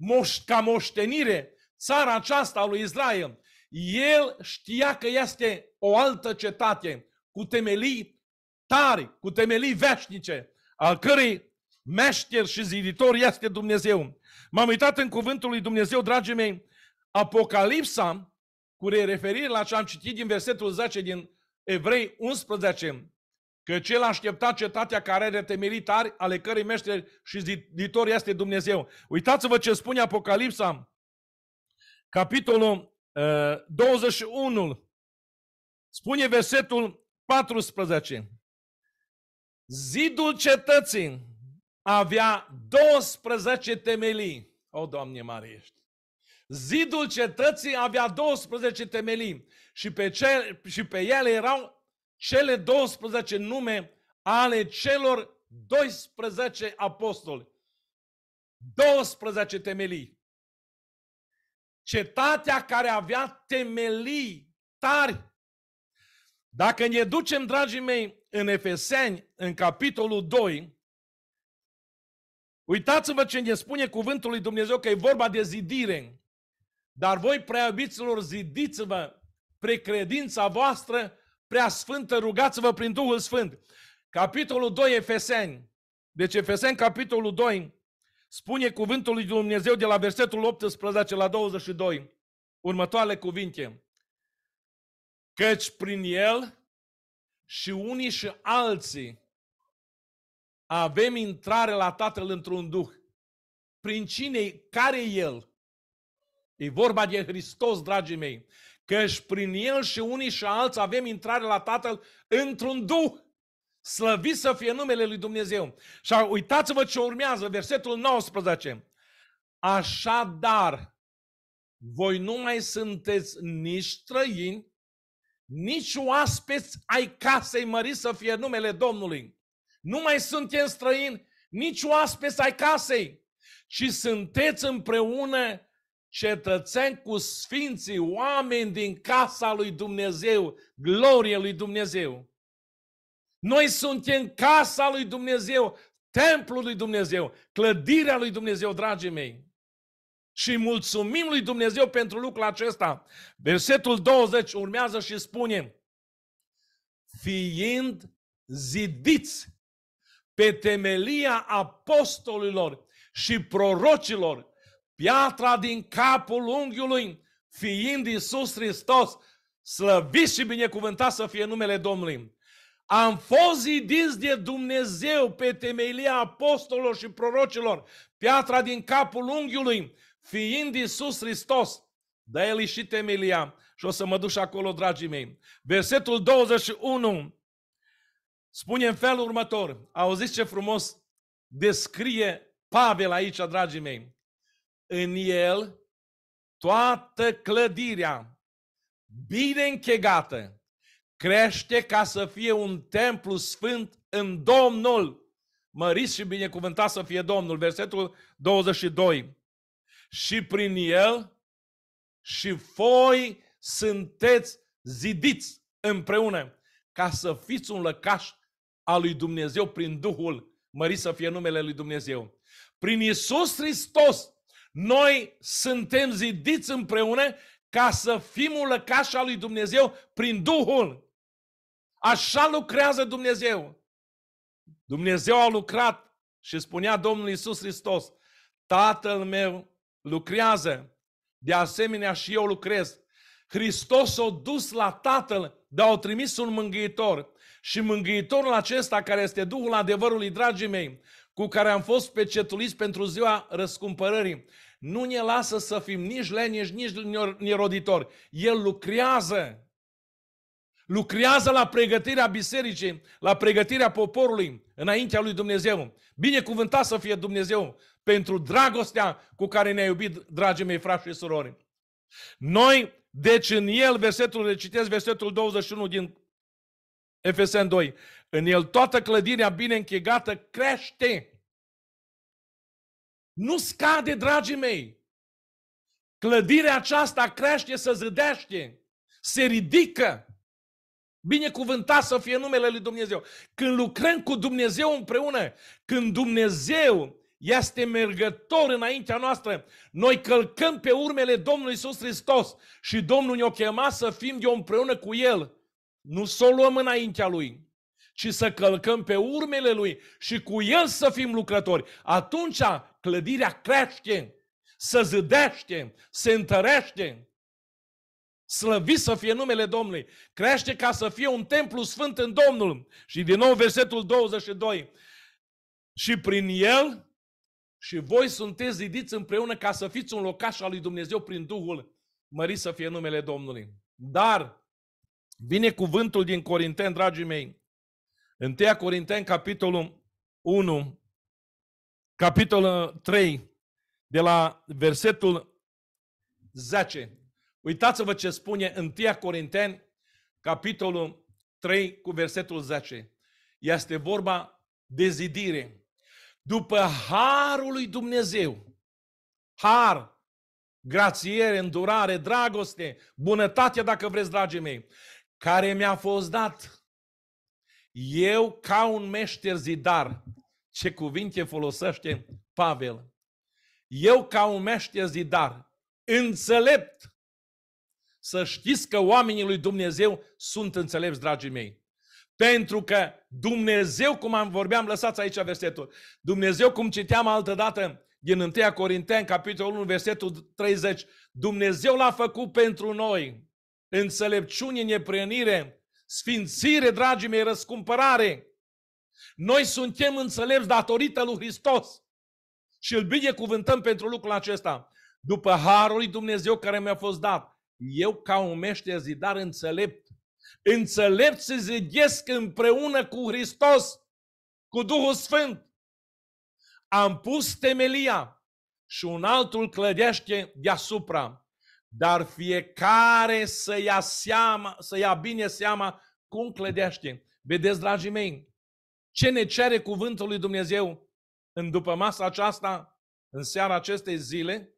moș, ca moștenire, țara aceasta a lui Israel, el știa că este o altă cetate cu temelii tari, cu temelii veșnice, al cărei meșter și ziditor este Dumnezeu. M-am uitat în cuvântul lui Dumnezeu, dragii mei, Apocalipsa, cu referire la ce am citit din versetul 10 din Evrei 11, că cel aștepta cetatea care are temeritari, ale cărei meșteri și ziditor este Dumnezeu. Uitați-vă ce spune Apocalipsa, capitolul uh, 21, spune versetul 14. Zidul cetății avea 12 temelii. O, Doamne, mare ești! Zidul cetății avea 12 temelii și pe, cel, și pe ele erau cele 12 nume ale celor 12 apostoli. 12 temelii. Cetatea care avea temelii tari. Dacă ne ducem, dragii mei, în Efeseni, în capitolul 2, Uitați-vă ce ne spune cuvântul lui Dumnezeu că e vorba de zidire. Dar voi, prea iubiților, zidiți-vă pre credința voastră prea sfântă, rugați-vă prin Duhul Sfânt. Capitolul 2 Efeseni. Deci Efeseni, capitolul 2, spune cuvântul lui Dumnezeu de la versetul 18 la 22 următoarele cuvinte. Căci prin el și unii și alții avem intrare la Tatăl într-un Duh. Prin cine, care e El? E vorba de Hristos, dragii mei. Căci prin El și unii și alții avem intrare la Tatăl într-un Duh. Slăvit să fie numele Lui Dumnezeu. Și uitați-vă ce urmează, versetul 19. Așadar, voi nu mai sunteți nici străini, nici oaspeți ai casei mări să fie numele Domnului nu mai suntem străini, nici oaspeți ai casei, ci sunteți împreună cetățeni cu sfinții, oameni din casa lui Dumnezeu, glorie lui Dumnezeu. Noi suntem casa lui Dumnezeu, templul lui Dumnezeu, clădirea lui Dumnezeu, dragii mei. Și mulțumim lui Dumnezeu pentru lucrul acesta. Versetul 20 urmează și spune, fiind zidiți pe temelia apostolilor și prorocilor, piatra din capul unghiului, fiind Iisus Hristos, slăvit și binecuvântat să fie numele Domnului. Am fost zidiți de Dumnezeu pe temelia apostolilor și prorocilor, piatra din capul unghiului, fiind Iisus Hristos. Da el și temelia. Și o să mă duc și acolo, dragii mei. Versetul 21 spune în felul următor, auziți ce frumos descrie Pavel aici, dragii mei. În el toată clădirea bine închegată crește ca să fie un templu sfânt în Domnul. Măriți și binecuvântat să fie Domnul. Versetul 22. Și prin el și voi sunteți zidiți împreună ca să fiți un lăcaș a lui Dumnezeu prin Duhul, mărit să fie numele lui Dumnezeu. Prin Isus Hristos, noi suntem zidiți împreună ca să fim al lui Dumnezeu prin Duhul. Așa lucrează Dumnezeu. Dumnezeu a lucrat și spunea Domnul Isus Hristos, Tatăl meu lucrează, de asemenea și eu lucrez. Hristos o dus la Tatăl, dar au trimis un mângâitor și mângâitorul acesta care este Duhul adevărului, dragii mei, cu care am fost pecetuliți pentru ziua răscumpărării, nu ne lasă să fim nici leneși, nici neroditori. El lucrează. Lucrează la pregătirea bisericii, la pregătirea poporului înaintea lui Dumnezeu. Binecuvântat să fie Dumnezeu pentru dragostea cu care ne-a iubit, dragii mei frați și surori. Noi, deci în el, versetul, recitesc versetul 21 din Efesen 2. În el toată clădirea bine închegată crește. Nu scade, dragii mei. Clădirea aceasta crește, să zădește, se ridică. Binecuvântat să fie numele lui Dumnezeu. Când lucrăm cu Dumnezeu împreună, când Dumnezeu este mergător înaintea noastră, noi călcăm pe urmele Domnului Iisus Hristos și Domnul ne o chema să fim eu împreună cu El nu să o luăm înaintea lui, ci să călcăm pe urmele lui și cu el să fim lucrători. Atunci clădirea crește, să zidește, se întărește. Slăvi să fie numele Domnului. Crește ca să fie un templu sfânt în Domnul. Și din nou versetul 22. Și prin el și voi sunteți zidiți împreună ca să fiți un locaș al lui Dumnezeu prin Duhul. Mări să fie numele Domnului. Dar Vine cuvântul din Corinteni, dragii mei. 1 Corinteni, capitolul 1, capitolul 3, de la versetul 10. Uitați-vă ce spune 1 Corinteni, capitolul 3, cu versetul 10. Este vorba de zidire. După harul lui Dumnezeu, har, grațiere, îndurare, dragoste, bunătate, dacă vreți, dragii mei, care mi-a fost dat. Eu, ca un meșter zidar, ce cuvinte folosește Pavel, eu, ca un meșter zidar, înțelept, să știți că oamenii lui Dumnezeu sunt înțelepți, dragii mei. Pentru că Dumnezeu, cum am vorbeam, lăsați aici versetul, Dumnezeu, cum citeam altă dată din 1 Corinteni, capitolul 1, versetul 30, Dumnezeu l-a făcut pentru noi, înțelepciune, neprănire, sfințire, dragii mei, răscumpărare. Noi suntem înțelepți datorită lui Hristos și îl binecuvântăm pentru lucrul acesta. După harul lui Dumnezeu care mi-a fost dat, eu ca un mește zidar înțelept, înțelept se zidesc împreună cu Hristos, cu Duhul Sfânt. Am pus temelia și un altul clădește deasupra dar fiecare să ia, seama, să ia bine seama cum clădește. Vedeți, dragii mei, ce ne cere cuvântul lui Dumnezeu în după masa aceasta, în seara acestei zile,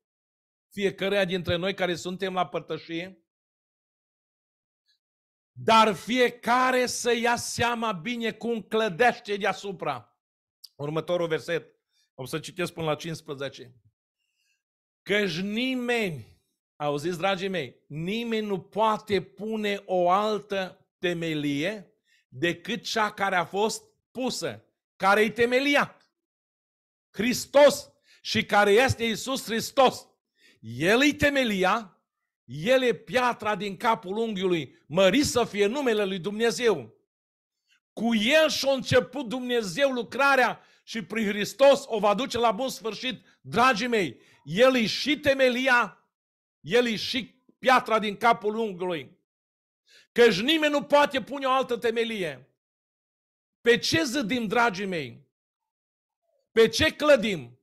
fiecare dintre noi care suntem la părtășie, dar fiecare să ia seama bine cum clădește deasupra. Următorul verset, o să citesc până la 15. Căci nimeni Auziți, dragii mei, nimeni nu poate pune o altă temelie decât cea care a fost pusă, care e temelia, Hristos și care este Isus Hristos. El e temelia, El e piatra din capul unghiului, mări să fie numele lui Dumnezeu. Cu El și-a început Dumnezeu lucrarea și prin Hristos o va duce la bun sfârșit, dragii mei. El e și temelia el e și piatra din capul unghiului. Căci nimeni nu poate pune o altă temelie. Pe ce zădim, dragii mei? Pe ce clădim?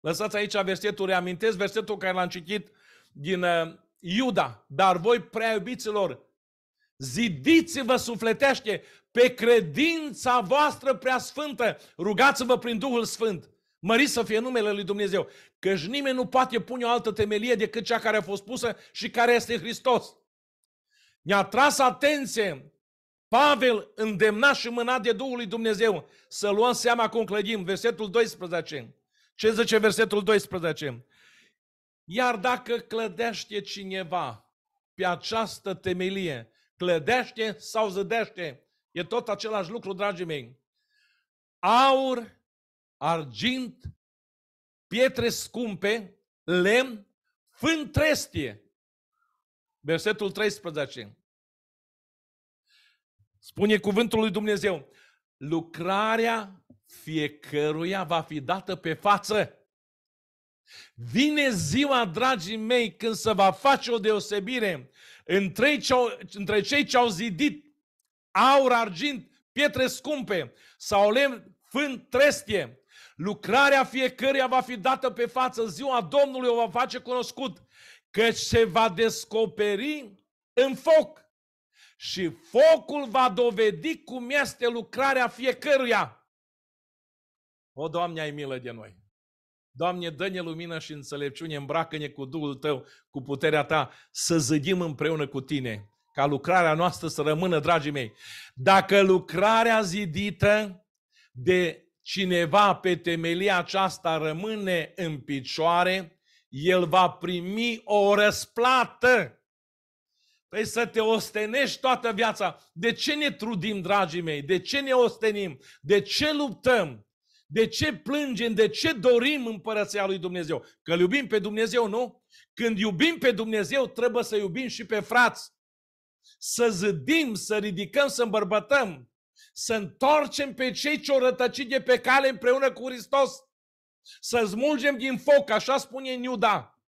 Lăsați aici versetul, reamintesc versetul care l-am citit din uh, Iuda. Dar voi, prea iubiților, zidiți-vă sufletește pe credința voastră prea sfântă. Rugați-vă prin Duhul Sfânt Mărit să fie numele lui Dumnezeu, căci nimeni nu poate pune o altă temelie decât cea care a fost pusă și care este Hristos. Ne-a tras atenție Pavel îndemna și mâna de Duhul lui Dumnezeu să luăm seama cum clădim. Versetul 12. Ce zice versetul 12? Iar dacă clădește cineva pe această temelie, clădește sau zădește, e tot același lucru, dragii mei. Aur, argint, pietre scumpe, lemn, trestie. Versetul 13. Spune cuvântul lui Dumnezeu, lucrarea fiecăruia va fi dată pe față. Vine ziua, dragii mei, când se va face o deosebire între, ce-au, între cei ce au zidit aur, argint, pietre scumpe sau lemn fânt trestie Lucrarea fiecăruia va fi dată pe față, ziua Domnului o va face cunoscut, căci se va descoperi în foc și focul va dovedi cum este lucrarea fiecăruia. O, Doamne, ai milă de noi! Doamne, dă-ne lumină și înțelepciune, îmbracă-ne cu Duhul Tău, cu puterea Ta, să zădim împreună cu Tine, ca lucrarea noastră să rămână, dragii mei. Dacă lucrarea zidită de cineva pe temelia aceasta rămâne în picioare, el va primi o răsplată. Păi să te ostenești toată viața. De ce ne trudim, dragii mei? De ce ne ostenim? De ce luptăm? De ce plângem? De ce dorim împărăția lui Dumnezeu? Că iubim pe Dumnezeu, nu? Când iubim pe Dumnezeu, trebuie să iubim și pe frați. Să zădim, să ridicăm, să îmbărbătăm să întoarcem pe cei ce o rătăcit de pe cale împreună cu Hristos. Să smulgem din foc, așa spune în Iuda.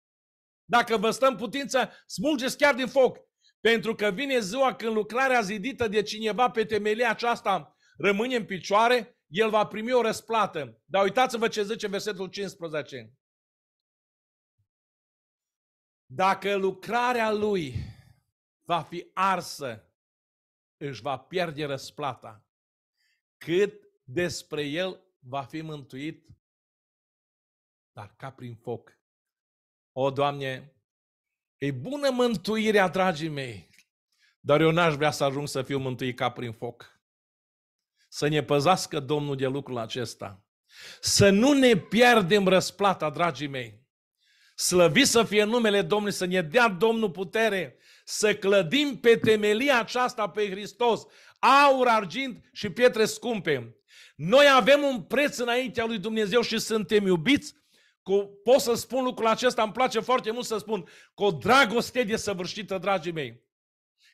Dacă vă stăm putință, smulgeți chiar din foc. Pentru că vine ziua când lucrarea zidită de cineva pe temelia aceasta rămâne în picioare, el va primi o răsplată. Dar uitați-vă ce zice versetul 15. Dacă lucrarea lui va fi arsă își va pierde răsplata, cât despre el va fi mântuit, dar ca prin foc. O, Doamne, e bună mântuirea, dragii mei, dar eu n-aș vrea să ajung să fiu mântuit ca prin foc. Să ne păzească Domnul de lucrul acesta. Să nu ne pierdem răsplata, dragii mei. Slăvi să fie numele Domnului, să ne dea Domnul putere să clădim pe temelia aceasta pe Hristos, aur, argint și pietre scumpe. Noi avem un preț înaintea lui Dumnezeu și suntem iubiți cu, pot să spun lucrul acesta, îmi place foarte mult să spun, cu o dragoste de săvârșită, dragii mei.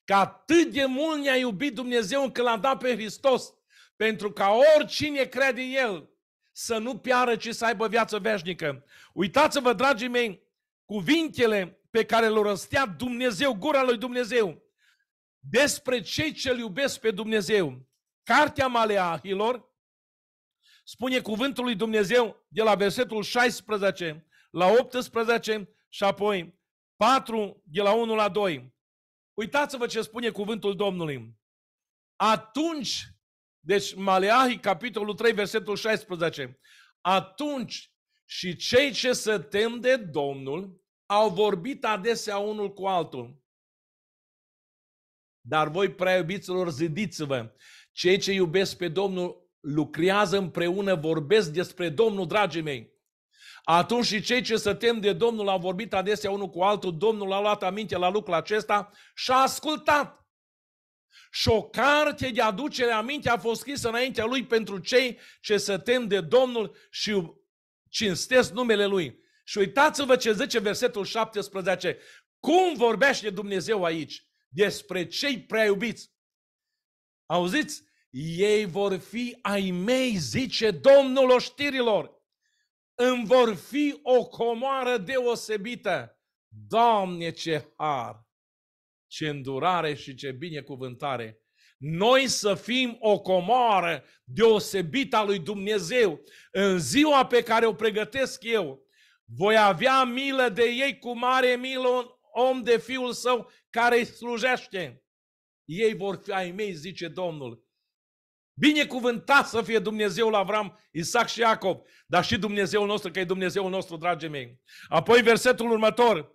Că atât de mult ne-a iubit Dumnezeu încât l-a dat pe Hristos, pentru ca oricine crede în El să nu piară, ci să aibă viață veșnică. Uitați-vă, dragii mei, cuvintele pe care îl răstea Dumnezeu, gura lui Dumnezeu, despre cei ce iubesc pe Dumnezeu. Cartea Maleahilor spune cuvântul lui Dumnezeu de la versetul 16 la 18 și apoi 4 de la 1 la 2. Uitați-vă ce spune cuvântul Domnului. Atunci, deci Maleahii capitolul 3, versetul 16. Atunci și cei ce se tem de Domnul au vorbit adesea unul cu altul. Dar voi, prea iubiților, zidiți-vă. Cei ce iubesc pe Domnul lucrează împreună, vorbesc despre Domnul, dragii mei. Atunci și cei ce se tem de Domnul au vorbit adesea unul cu altul, Domnul a luat aminte la lucrul acesta și a ascultat. Și o carte de aducere a minte a fost scrisă înaintea lui pentru cei ce se tem de Domnul și cinstesc numele lui. Și uitați-vă ce zice versetul 17. Cum vorbește Dumnezeu aici despre cei prea iubiți? Auziți? Ei vor fi ai mei, zice Domnul oștirilor. Îmi vor fi o comoară deosebită. Doamne, ce har! Ce îndurare și ce binecuvântare! Noi să fim o comoară deosebită a lui Dumnezeu în ziua pe care o pregătesc eu voi avea milă de ei cu mare milă un om de fiul său care îi slujește. Ei vor fi ai mei, zice Domnul. Binecuvântat să fie Dumnezeul Avram, Isaac și Iacob, dar și Dumnezeul nostru, că e Dumnezeul nostru, dragii mei. Apoi versetul următor,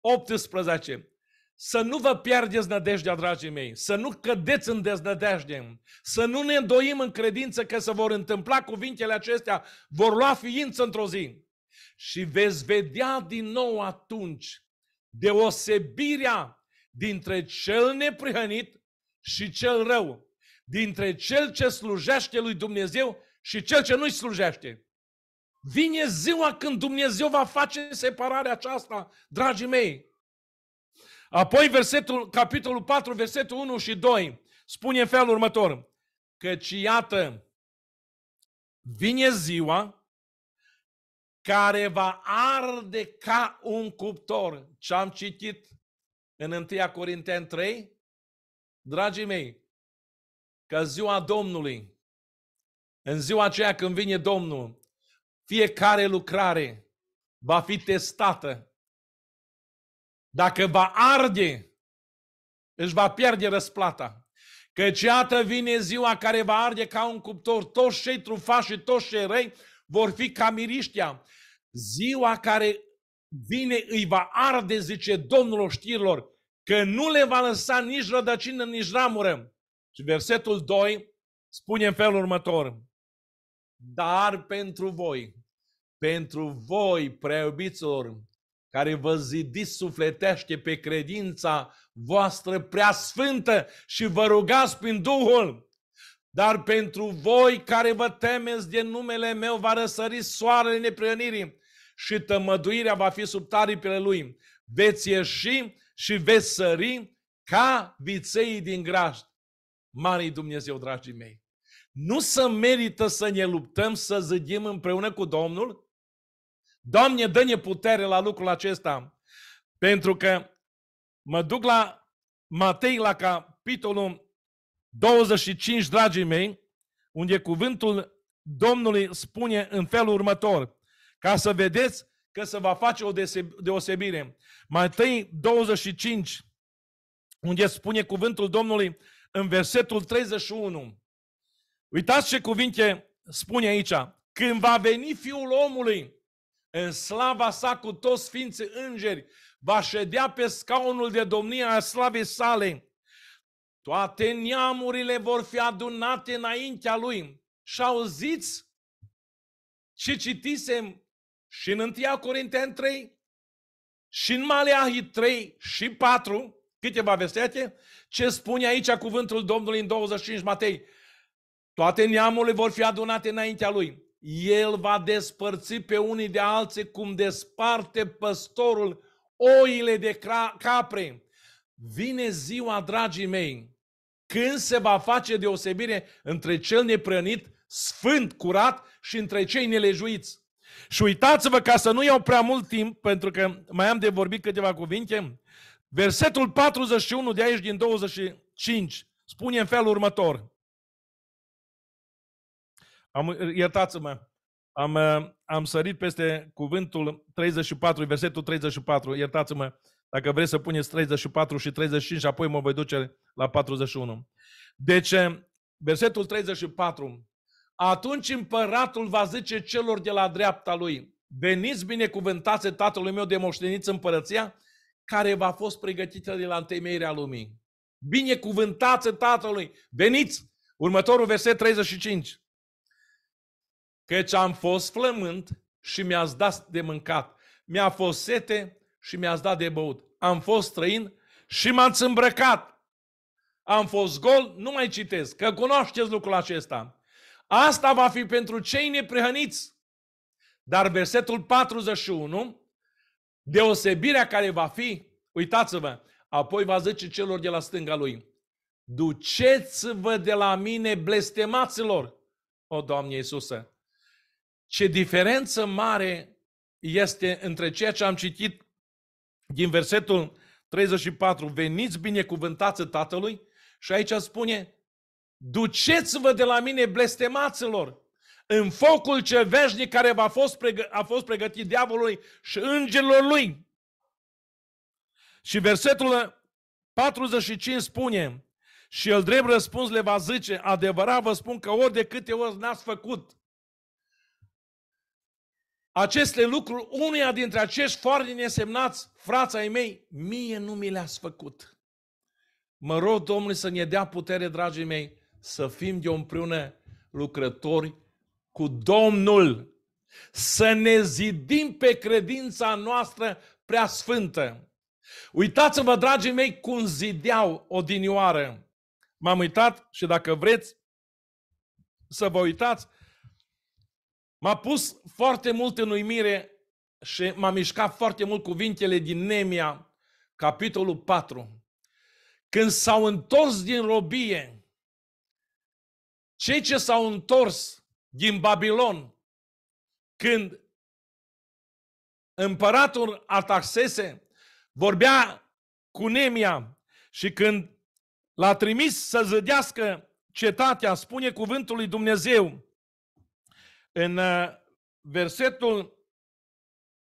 18. Să nu vă pierdeți nădejdea, dragii mei, să nu cădeți în deznădejde, să nu ne îndoim în credință că se vor întâmpla cuvintele acestea, vor lua ființă într-o zi. Și veți vedea din nou atunci deosebirea dintre cel neprihănit și cel rău, dintre cel ce slujește lui Dumnezeu și cel ce nu-i slujește. Vine ziua când Dumnezeu va face separarea aceasta, dragii mei. Apoi versetul, capitolul 4, versetul 1 și 2 spune în felul următor. Căci iată, vine ziua care va arde ca un cuptor. Ce am citit în 1 Corinteni 3? Dragii mei, că ziua Domnului, în ziua aceea când vine Domnul, fiecare lucrare va fi testată. Dacă va arde, își va pierde răsplata. Căci iată vine ziua care va arde ca un cuptor, toți cei trufași și toți cei răi vor fi ca miriștea. Ziua care vine îi va arde, zice Domnul oștirilor, că nu le va lăsa nici rădăcină, nici ramură. Și versetul 2 spune în felul următor. Dar pentru voi, pentru voi, preobiților, care vă zidiți sufletește pe credința voastră prea sfântă și vă rugați prin Duhul, dar pentru voi care vă temeți de numele meu, va răsări soarele neprionirii și tămăduirea va fi sub taripele lui. Veți ieși și veți sări ca viței din grajd. Mare Dumnezeu, dragii mei! Nu să merită să ne luptăm, să zidim împreună cu Domnul? Doamne, dă-ne putere la lucrul acesta! Pentru că mă duc la Matei, la capitolul 25, dragii mei, unde cuvântul Domnului spune în felul următor, ca să vedeți că se va face o deosebire. Mai întâi 25, unde spune cuvântul Domnului în versetul 31. Uitați ce cuvinte spune aici. Când va veni Fiul omului în slava sa cu toți sfinții îngeri, va ședea pe scaunul de domnie a slavei sale toate neamurile vor fi adunate înaintea lui. Și auziți ce citisem și în 1 Corinteni 3, și în Maleahi 3 și 4, câteva versete, ce spune aici cuvântul Domnului în 25 Matei. Toate neamurile vor fi adunate înaintea lui. El va despărți pe unii de alții cum desparte păstorul oile de capre. Vine ziua, dragii mei, când se va face deosebire între cel neprănit, sfânt, curat și între cei nelejuiți? Și uitați-vă ca să nu iau prea mult timp, pentru că mai am de vorbit câteva cuvinte. Versetul 41 de aici din 25 spune în felul următor. Am, iertați-mă, am, am sărit peste cuvântul 34, versetul 34, iertați-mă. Dacă vreți să puneți 34 și 35, apoi mă voi duce la 41. Deci, versetul 34. Atunci împăratul va zice celor de la dreapta lui, veniți binecuvântați tatălui meu de moșteniți împărăția, care v-a fost pregătită de la întemeirea lumii. Binecuvântați tatălui, veniți! Următorul verset 35. Căci am fost flământ și mi-ați dat de mâncat. Mi-a fost sete și mi-ați dat de băut. Am fost străin și m-ați îmbrăcat. Am fost gol, nu mai citesc, că cunoașteți lucrul acesta. Asta va fi pentru cei neprihăniți. Dar versetul 41, deosebirea care va fi, uitați-vă, apoi va zice celor de la stânga lui, duceți-vă de la mine blestemaților, o Doamne Iisuse. Ce diferență mare este între ceea ce am citit din versetul 34, veniți binecuvântați Tatălui și aici spune, duceți-vă de la mine blestemaților în focul ce veșnic care a fost, pregă- a fost pregătit diavolului și îngerilor lui. Și versetul 45 spune, și el drept răspuns le va zice, adevărat vă spun că ori de câte ori n-ați făcut aceste lucruri, unuia dintre acești foarte nesemnați, frața ai mei, mie nu mi le-ați făcut. Mă rog Domnului să ne dea putere, dragii mei, să fim de împreună lucrători cu Domnul. Să ne zidim pe credința noastră prea sfântă. Uitați-vă, dragii mei, cum zideau odinioară. M-am uitat și dacă vreți să vă uitați, M-a pus foarte mult în uimire și m-a mișcat foarte mult cuvintele din Nemia, capitolul 4. Când s-au întors din robie, cei ce s-au întors din Babilon, când împăratul Artaxese vorbea cu Nemia și când l-a trimis să zădească cetatea, spune cuvântul lui Dumnezeu, în uh, versetul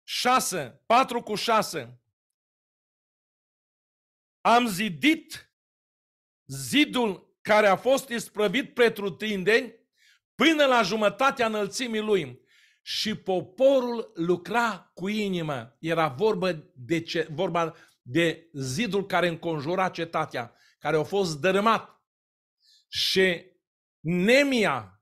6, 4 cu 6, am zidit zidul care a fost isprăvit tindeni până la jumătatea înălțimii lui și poporul lucra cu inima. Era vorba de, ce, vorba de zidul care înconjura cetatea, care a fost dărâmat. Și Nemia,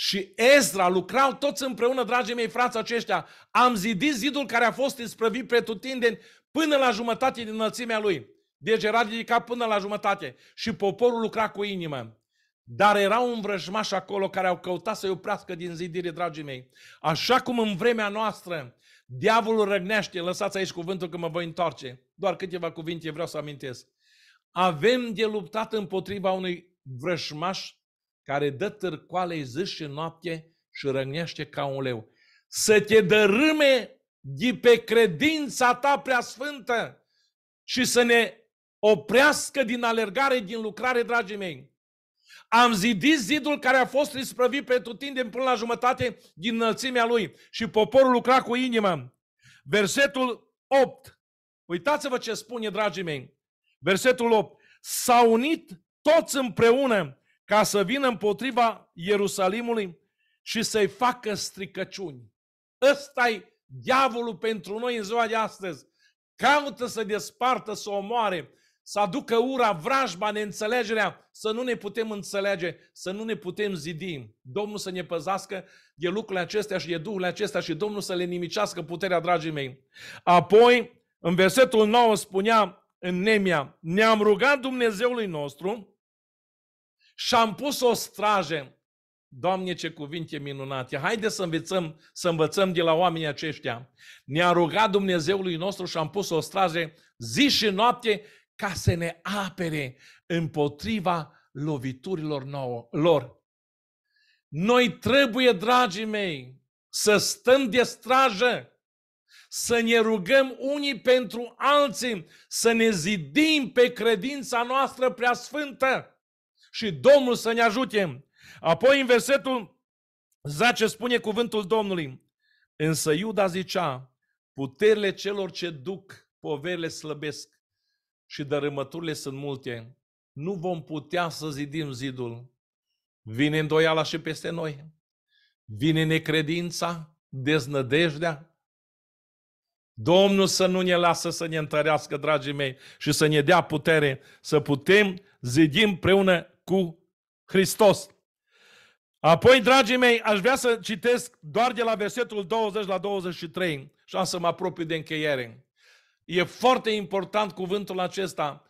și Ezra lucrau toți împreună, dragii mei frați aceștia. Am zidit zidul care a fost isprăvit pretutindeni până la jumătate din înălțimea lui. Deci era ridicat până la jumătate și poporul lucra cu inimă. Dar erau un vrăjmaș acolo care au căutat să-i oprească din zidire, dragii mei. Așa cum în vremea noastră diavolul răgnește, lăsați aici cuvântul că mă voi întoarce, doar câteva cuvinte vreau să amintesc. Avem de luptat împotriva unui vrăjmaș care dă târcoale zi și noapte și răgnește ca un leu. Să te dărâme de pe credința ta prea sfântă și să ne oprească din alergare, din lucrare, dragii mei. Am zidit zidul care a fost isprăvit pentru tindem până la jumătate din înălțimea lui și poporul lucra cu inima. Versetul 8. Uitați-vă ce spune, dragii mei. Versetul 8. S-au unit toți împreună ca să vină împotriva Ierusalimului și să-i facă stricăciuni. ăsta e diavolul pentru noi în ziua de astăzi. Caută să despartă, să omoare, să aducă ura, vrajba, neînțelegerea, să nu ne putem înțelege, să nu ne putem zidi. Domnul să ne păzească de lucrurile acestea și de duhurile acestea și Domnul să le nimicească puterea, dragii mei. Apoi, în versetul 9 spunea în Nemia, ne-am rugat Dumnezeului nostru și am pus o strajă. Doamne, ce cuvinte minunate! Haideți să învățăm, să învățăm de la oamenii aceștia. Ne-a rugat Dumnezeului nostru și am pus o strajă zi și noapte ca să ne apere împotriva loviturilor nouă, lor. Noi trebuie, dragii mei, să stăm de strajă, să ne rugăm unii pentru alții, să ne zidim pe credința noastră prea sfântă și Domnul să ne ajute. Apoi în versetul 10 spune cuvântul Domnului, însă Iuda zicea, puterile celor ce duc poverile slăbesc și dărâmăturile sunt multe, nu vom putea să zidim zidul. Vine îndoiala și peste noi, vine necredința, deznădejdea, Domnul să nu ne lasă să ne întărească, dragii mei, și să ne dea putere să putem zidim împreună cu Hristos. Apoi, dragii mei, aș vrea să citesc doar de la versetul 20 la 23 și am să mă apropiu de încheiere. E foarte important cuvântul acesta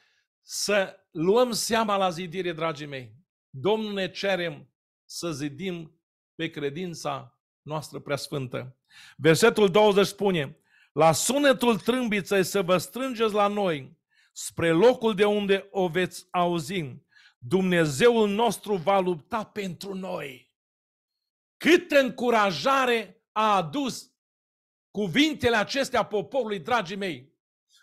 să luăm seama la zidire, dragii mei. Domnul ne cerem să zidim pe credința noastră preasfântă. Versetul 20 spune, la sunetul trâmbiței să vă strângeți la noi, spre locul de unde o veți auzi Dumnezeul nostru va lupta pentru noi. Câtă încurajare a adus cuvintele acestea poporului, dragii mei,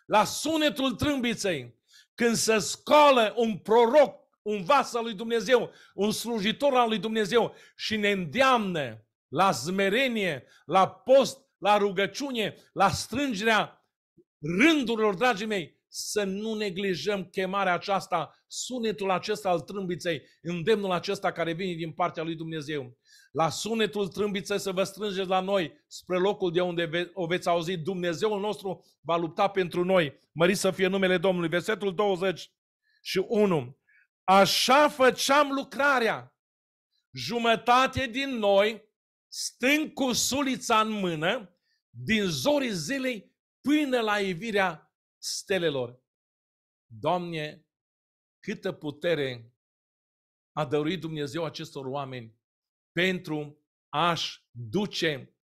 la sunetul trâmbiței, când se scoală un proroc, un vas al lui Dumnezeu, un slujitor al lui Dumnezeu și ne îndeamnă la zmerenie, la post, la rugăciune, la strângerea rândurilor, dragii mei, să nu neglijăm chemarea aceasta, sunetul acesta al trâmbiței, îndemnul acesta care vine din partea lui Dumnezeu. La sunetul trâmbiței să vă strângeți la noi, spre locul de unde o veți auzi, Dumnezeul nostru va lupta pentru noi. Mări să fie numele Domnului. Versetul 20 și 1. Așa făceam lucrarea. Jumătate din noi, stând cu sulița în mână, din zorii zilei până la ivirea stelelor. Doamne, câtă putere a dăruit Dumnezeu acestor oameni pentru a-și duce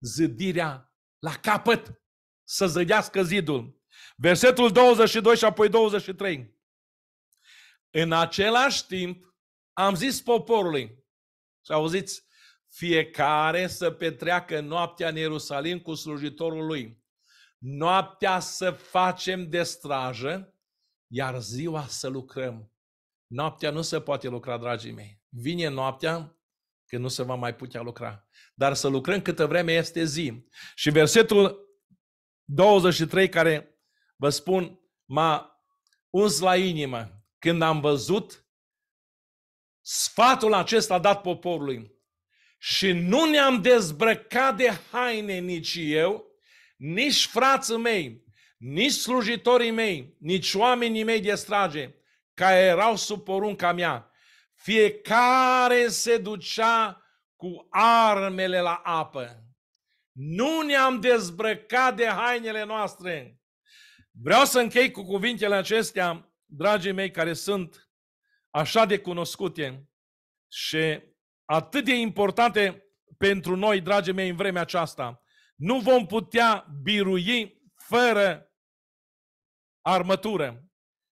zidirea la capăt, să zădească zidul. Versetul 22 și apoi 23. În același timp, am zis poporului, și auziți, fiecare să petreacă noaptea în Ierusalim cu slujitorul lui noaptea să facem de strajă, iar ziua să lucrăm. Noaptea nu se poate lucra, dragii mei. Vine noaptea că nu se va mai putea lucra. Dar să lucrăm câtă vreme este zi. Și versetul 23 care vă spun m-a uns la inimă când am văzut sfatul acesta dat poporului și nu ne-am dezbrăcat de haine nici eu, nici frații mei, nici slujitorii mei, nici oamenii mei de strage, care erau sub porunca mea, fiecare se ducea cu armele la apă. Nu ne-am dezbrăcat de hainele noastre. Vreau să închei cu cuvintele acestea, dragii mei, care sunt așa de cunoscute și atât de importante pentru noi, dragii mei, în vremea aceasta nu vom putea birui fără armătură.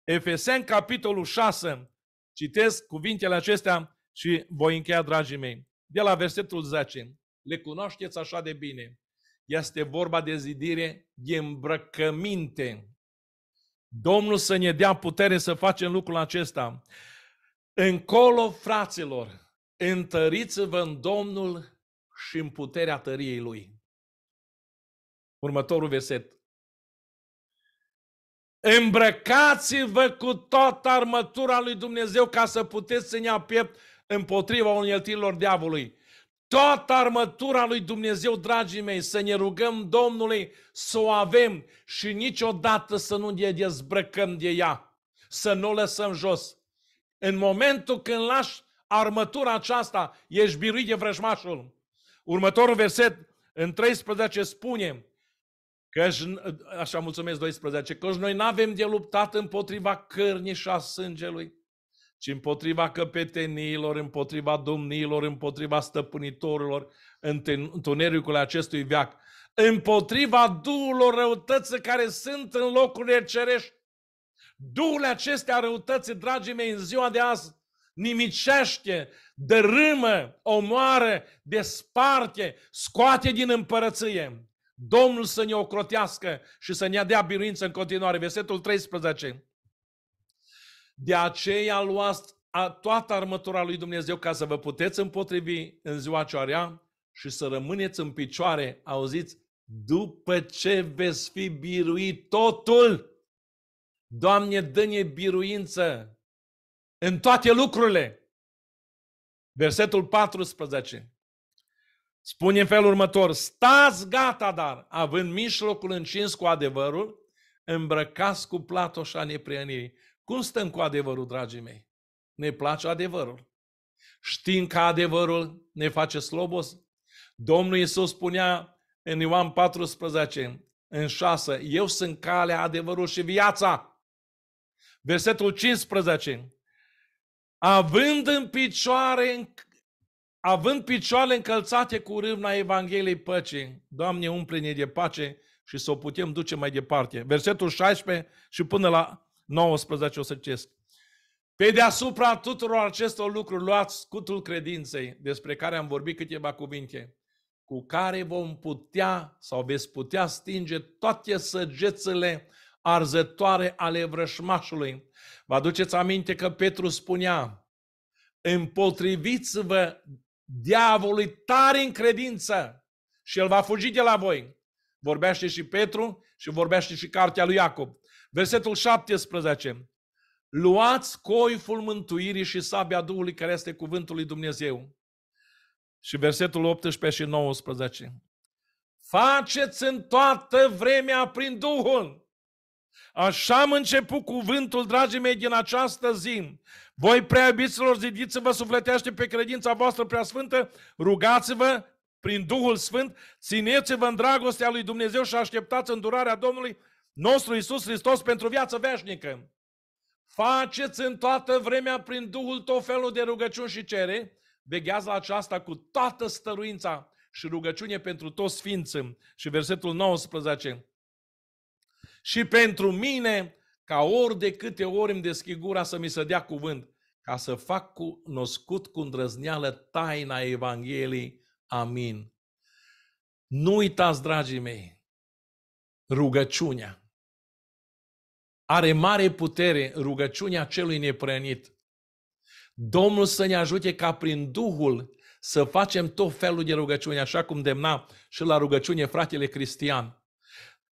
Efeseni, capitolul 6, citesc cuvintele acestea și voi încheia, dragii mei. De la versetul 10, le cunoașteți așa de bine. Este vorba de zidire de îmbrăcăminte. Domnul să ne dea putere să facem lucrul acesta. Încolo, fraților, întăriți-vă în Domnul și în puterea tăriei Lui. Următorul verset. Îmbrăcați-vă cu toată armătura lui Dumnezeu ca să puteți să ne apiept împotriva unieltirilor diavolului. Toată armătura lui Dumnezeu, dragii mei, să ne rugăm Domnului să o avem și niciodată să nu ne dezbrăcăm de ea, să nu o lăsăm jos. În momentul când lași armătura aceasta, ești biruit de vrăjmașul. Următorul verset, în 13, spune, Căci, așa mulțumesc 12, căci noi nu avem de luptat împotriva cărnii și a sângelui, ci împotriva căpeteniilor, împotriva domniilor, împotriva stăpânitorilor, întunericul acestui veac, împotriva duhurilor răutății care sunt în locurile cerești. Duhul acestea răutății, dragii mei, în ziua de azi, nimicește, dărâmă, omoară, desparte, scoate din împărăție. Domnul să ne ocrotească și să ne dea biruință în continuare. Versetul 13. De aceea luați toată armătura lui Dumnezeu ca să vă puteți împotrivi în ziua cearea și să rămâneți în picioare, auziți, după ce veți fi biruit totul. Doamne, dă-ne biruință în toate lucrurile. Versetul 14. Spune în felul următor, stați gata dar, având mijlocul încins cu adevărul, îmbrăcați cu platoșa neprienirii. Cum stăm cu adevărul, dragii mei? Ne place adevărul. Știm că adevărul ne face slobos. Domnul Iisus spunea în Ioan 14, în 6, Eu sunt calea, adevărul și viața. Versetul 15, Având în picioare având picioarele încălțate cu râvna Evangheliei păcii, Doamne, umple-ne de pace și să o putem duce mai departe. Versetul 16 și până la 19 o să citesc. Pe deasupra tuturor acestor lucruri, luați scutul credinței, despre care am vorbit câteva cuvinte, cu care vom putea sau veți putea stinge toate săgețele arzătoare ale vrășmașului. Vă aduceți aminte că Petru spunea, împotriviți-vă diavolului tare în credință și el va fugi de la voi. Vorbește și Petru și vorbește și cartea lui Iacob. Versetul 17. Luați coiful mântuirii și sabia Duhului care este cuvântul lui Dumnezeu. Și versetul 18 și 19. Faceți în toată vremea prin Duhul Așa am început cuvântul, dragii mei, din această zi. Voi, prea iubiților, zidiți-vă sufletește pe credința voastră prea sfântă, rugați-vă prin Duhul Sfânt, țineți-vă în dragostea lui Dumnezeu și așteptați îndurarea Domnului nostru Isus Hristos pentru viață veșnică. Faceți în toată vremea prin Duhul tot felul de rugăciuni și cere, veghează aceasta cu toată stăruința și rugăciune pentru toți sfinții. Și versetul 19, și pentru mine, ca ori de câte ori îmi deschid gura să mi se dea cuvânt, ca să fac cunoscut cu îndrăzneală taina Evangheliei. Amin. Nu uitați, dragii mei, rugăciunea. Are mare putere rugăciunea celui neprănit. Domnul să ne ajute ca prin Duhul să facem tot felul de rugăciuni, așa cum demna și la rugăciune fratele Cristian.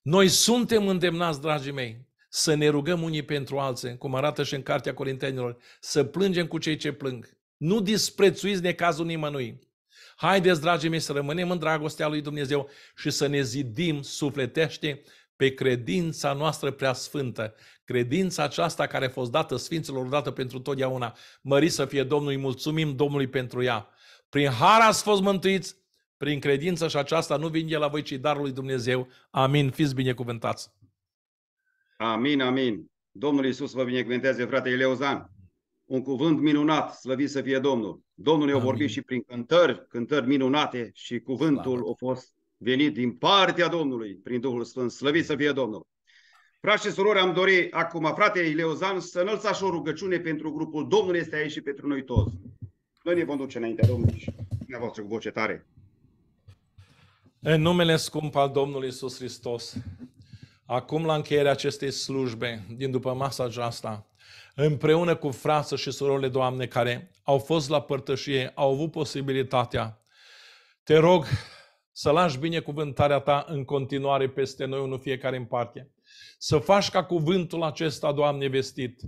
Noi suntem îndemnați, dragii mei, să ne rugăm unii pentru alții, cum arată și în Cartea Corintenilor, să plângem cu cei ce plâng. Nu disprețuiți necazul nimănui. Haideți, dragii mei, să rămânem în dragostea lui Dumnezeu și să ne zidim sufletește pe credința noastră prea sfântă, credința aceasta care a fost dată Sfinților, dată pentru totdeauna. Mări să fie Domnului, mulțumim Domnului pentru ea. Prin har ați fost mântuiți prin credință și aceasta nu vine la voi, ci darul lui Dumnezeu. Amin. Fiți binecuvântați! Amin, amin. Domnul Iisus vă binecuvânteze, frate Ileozan. Un cuvânt minunat, slăvit să fie Domnul. Domnul ne a vorbit și prin cântări, cântări minunate și cuvântul Slavă. a fost venit din partea Domnului, prin Duhul Sfânt. Slăvit să fie Domnul! Frați și surori, am dorit acum, frate Ileozan, să înălțați o rugăciune pentru grupul. Domnul este aici și pentru noi toți. Noi ne vom duce înaintea Domnului și dumneavoastră cu voce tare. În numele scump al Domnului Isus Hristos, acum la încheierea acestei slujbe, din după masa aceasta, împreună cu frață și surorile Doamne care au fost la părtășie, au avut posibilitatea, te rog să lași binecuvântarea ta în continuare peste noi, unul fiecare în parte. Să faci ca cuvântul acesta, Doamne, vestit,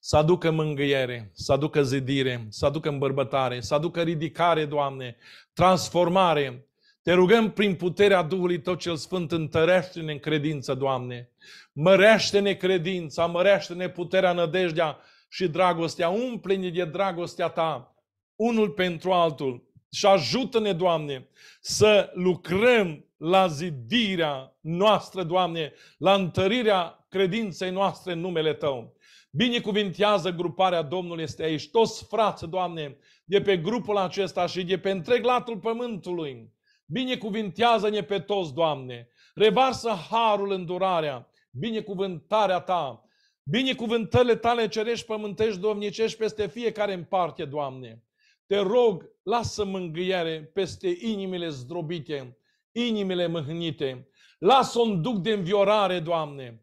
să aducă mângâiere, să aducă zidire, să aducă îmbărbătare, să aducă ridicare, Doamne, transformare, te rugăm prin puterea Duhului Tău cel Sfânt, întărește-ne în credință, Doamne. Mărește-ne credința, mărește-ne puterea, nădejdea și dragostea. Umple-ne de dragostea Ta, unul pentru altul. Și ajută-ne, Doamne, să lucrăm la zidirea noastră, Doamne, la întărirea credinței noastre în numele Tău. Binecuvintează gruparea Domnului este aici. Toți frați, Doamne, de pe grupul acesta și de pe întreg latul pământului Binecuvintează-ne pe toți, Doamne! Revarsă harul, durarea, binecuvântarea Ta! Binecuvântările Tale cerești, pământești, domnicești peste fiecare în parte, Doamne! Te rog, lasă mângâiere peste inimile zdrobite, inimile mâhnite. Lasă un duc de înviorare, Doamne.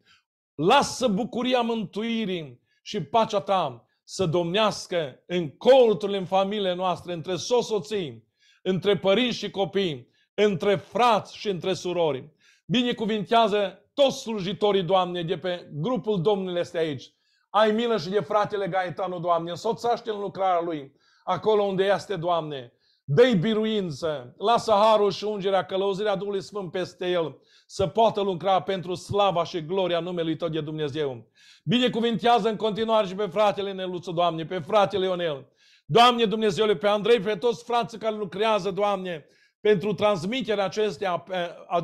Lasă bucuria mântuirii și pacea Ta să domnească în colturile, în familiile noastre, între soții, între părinți și copii, între frați și între surori. Binecuvintează toți slujitorii, Doamne, de pe grupul Domnului este aici. Ai milă și de fratele Gaetanu, Doamne, însoțaște în lucrarea lui, acolo unde este, Doamne. Dă-i biruință, lasă harul și ungerea, călăuzirea Duhului Sfânt peste el, să poată lucra pentru slava și gloria numelui Tău de Dumnezeu. Binecuvintează în continuare și pe fratele Neluțu, Doamne, pe fratele Ionel. Doamne Dumnezeule, pe Andrei, pe toți frații care lucrează, Doamne, pentru transmiterea acestea,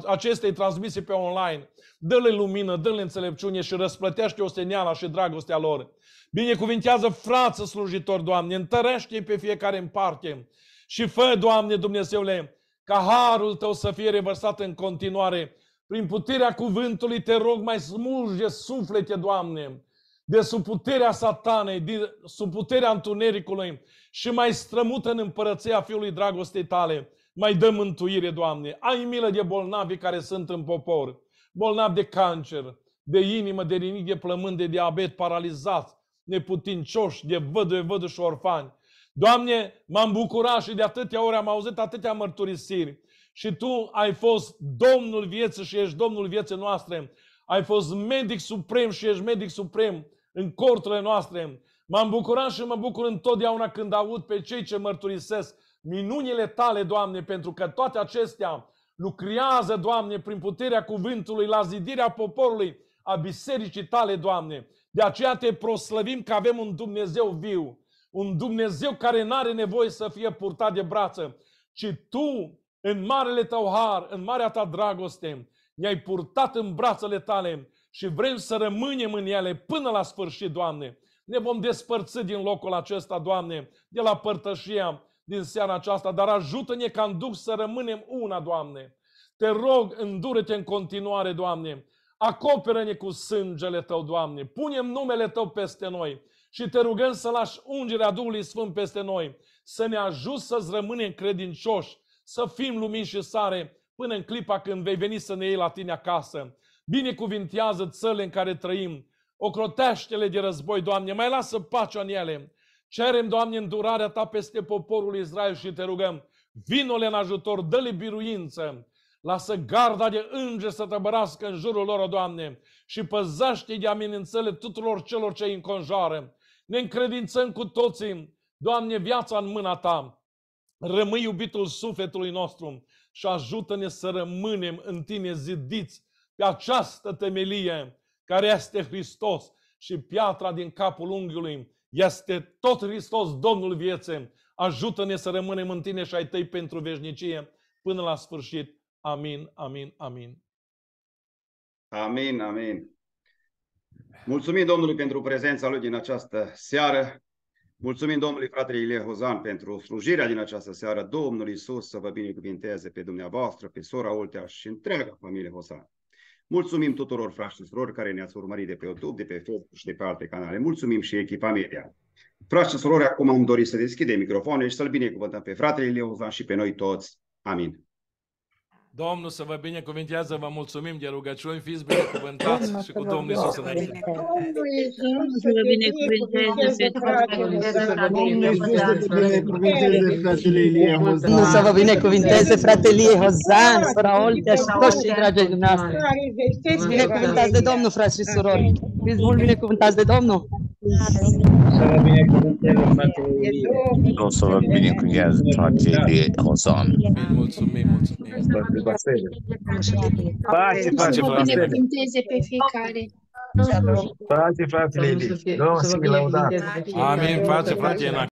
acestei transmisii pe online. Dă-le lumină, dă-le înțelepciune și răsplătește osteniala și dragostea lor. Binecuvintează frață slujitor, Doamne, întărește pe fiecare în parte și fă, Doamne Dumnezeule, ca harul Tău să fie revărsat în continuare. Prin puterea cuvântului te rog, mai smulge suflete, Doamne, de sub puterea satanei, de sub puterea întunericului și mai strămută în împărăția Fiului dragostei tale. Mai dă mântuire, Doamne. Ai milă de bolnavi care sunt în popor. Bolnavi de cancer, de inimă, de rinic, de plământ, de diabet, paralizat, neputincioși, de văduve, vădu și orfani. Doamne, m-am bucurat și de atâtea ori am auzit atâtea mărturisiri. Și Tu ai fost Domnul vieții și ești Domnul vieții noastre. Ai fost medic suprem și ești medic suprem în corturile noastre. M-am bucurat și mă bucur întotdeauna când aud pe cei ce mărturisesc minunile tale, Doamne, pentru că toate acestea lucrează, Doamne, prin puterea cuvântului la zidirea poporului, a bisericii tale, Doamne. De aceea te proslăvim că avem un Dumnezeu viu, un Dumnezeu care nu are nevoie să fie purtat de brață, ci Tu, în marele Tău har, în marea Ta dragoste, ne-ai purtat în brațele Tale și vrem să rămânem în ele până la sfârșit, Doamne. Ne vom despărți din locul acesta, Doamne, de la părtășia din seara aceasta, dar ajută-ne ca în Duh să rămânem una, Doamne. Te rog, îndură-te în continuare, Doamne. Acoperă-ne cu sângele Tău, Doamne. Punem numele Tău peste noi și te rugăm să lași ungerea Duhului Sfânt peste noi, să ne ajut să-ți rămânem credincioși, să fim lumini și sare până în clipa când vei veni să ne iei la tine acasă. Binecuvintează țările în care trăim, ocrotește-le de război, Doamne, mai lasă pacea în ele, Cerem, Doamne, îndurarea Ta peste poporul Israel și Te rugăm, vinole în ajutor, dă-le biruință, lasă garda de înge să tăbărască în jurul lor, Doamne, și păzește de amenințele tuturor celor ce îi înconjoară. Ne încredințăm cu toții, Doamne, viața în mâna Ta. Rămâi iubitul sufletului nostru și ajută-ne să rămânem în Tine zidiți pe această temelie care este Hristos și piatra din capul unghiului este tot Hristos, Domnul vieții. Ajută-ne să rămânem în tine și ai tăi pentru veșnicie până la sfârșit. Amin, amin, amin. Amin, amin. Mulțumim Domnului pentru prezența Lui din această seară. Mulțumim Domnului fratele Ilie Hozan pentru slujirea din această seară. Domnul Isus să vă binecuvinteze pe dumneavoastră, pe sora Oltea și întreaga familie Hozan. Mulțumim tuturor fraților, care ne-ați urmărit de pe YouTube, de pe Facebook și de pe alte canale. Mulțumim și echipa media. Frați acum am dorit să deschidem microfonul și să-l binecuvântăm pe fratele Leuza și pe noi toți. Amin. Domnul să vă binecuvintează, vă mulțumim de rugăciuni, fiți binecuvântați și cu Domnul Iisus înainte. Domnul Iisus să vă binecuvânteze, fratele Ilie Hozan. Domnul să vă binecuvânteze, fratele Ilie Hozan, sora Oltea și toți cei dragi dumneavoastră. Fiți binecuvântați de Domnul, frați și surori. Fiți mult binecuvântați de Domnul. Lots of billion years tragedy goes on. Mulțumim, mulțumim. Pace, pace, frate. Pace, frate, Lili. Doamne, să vă laudați. Amin, pace, frate,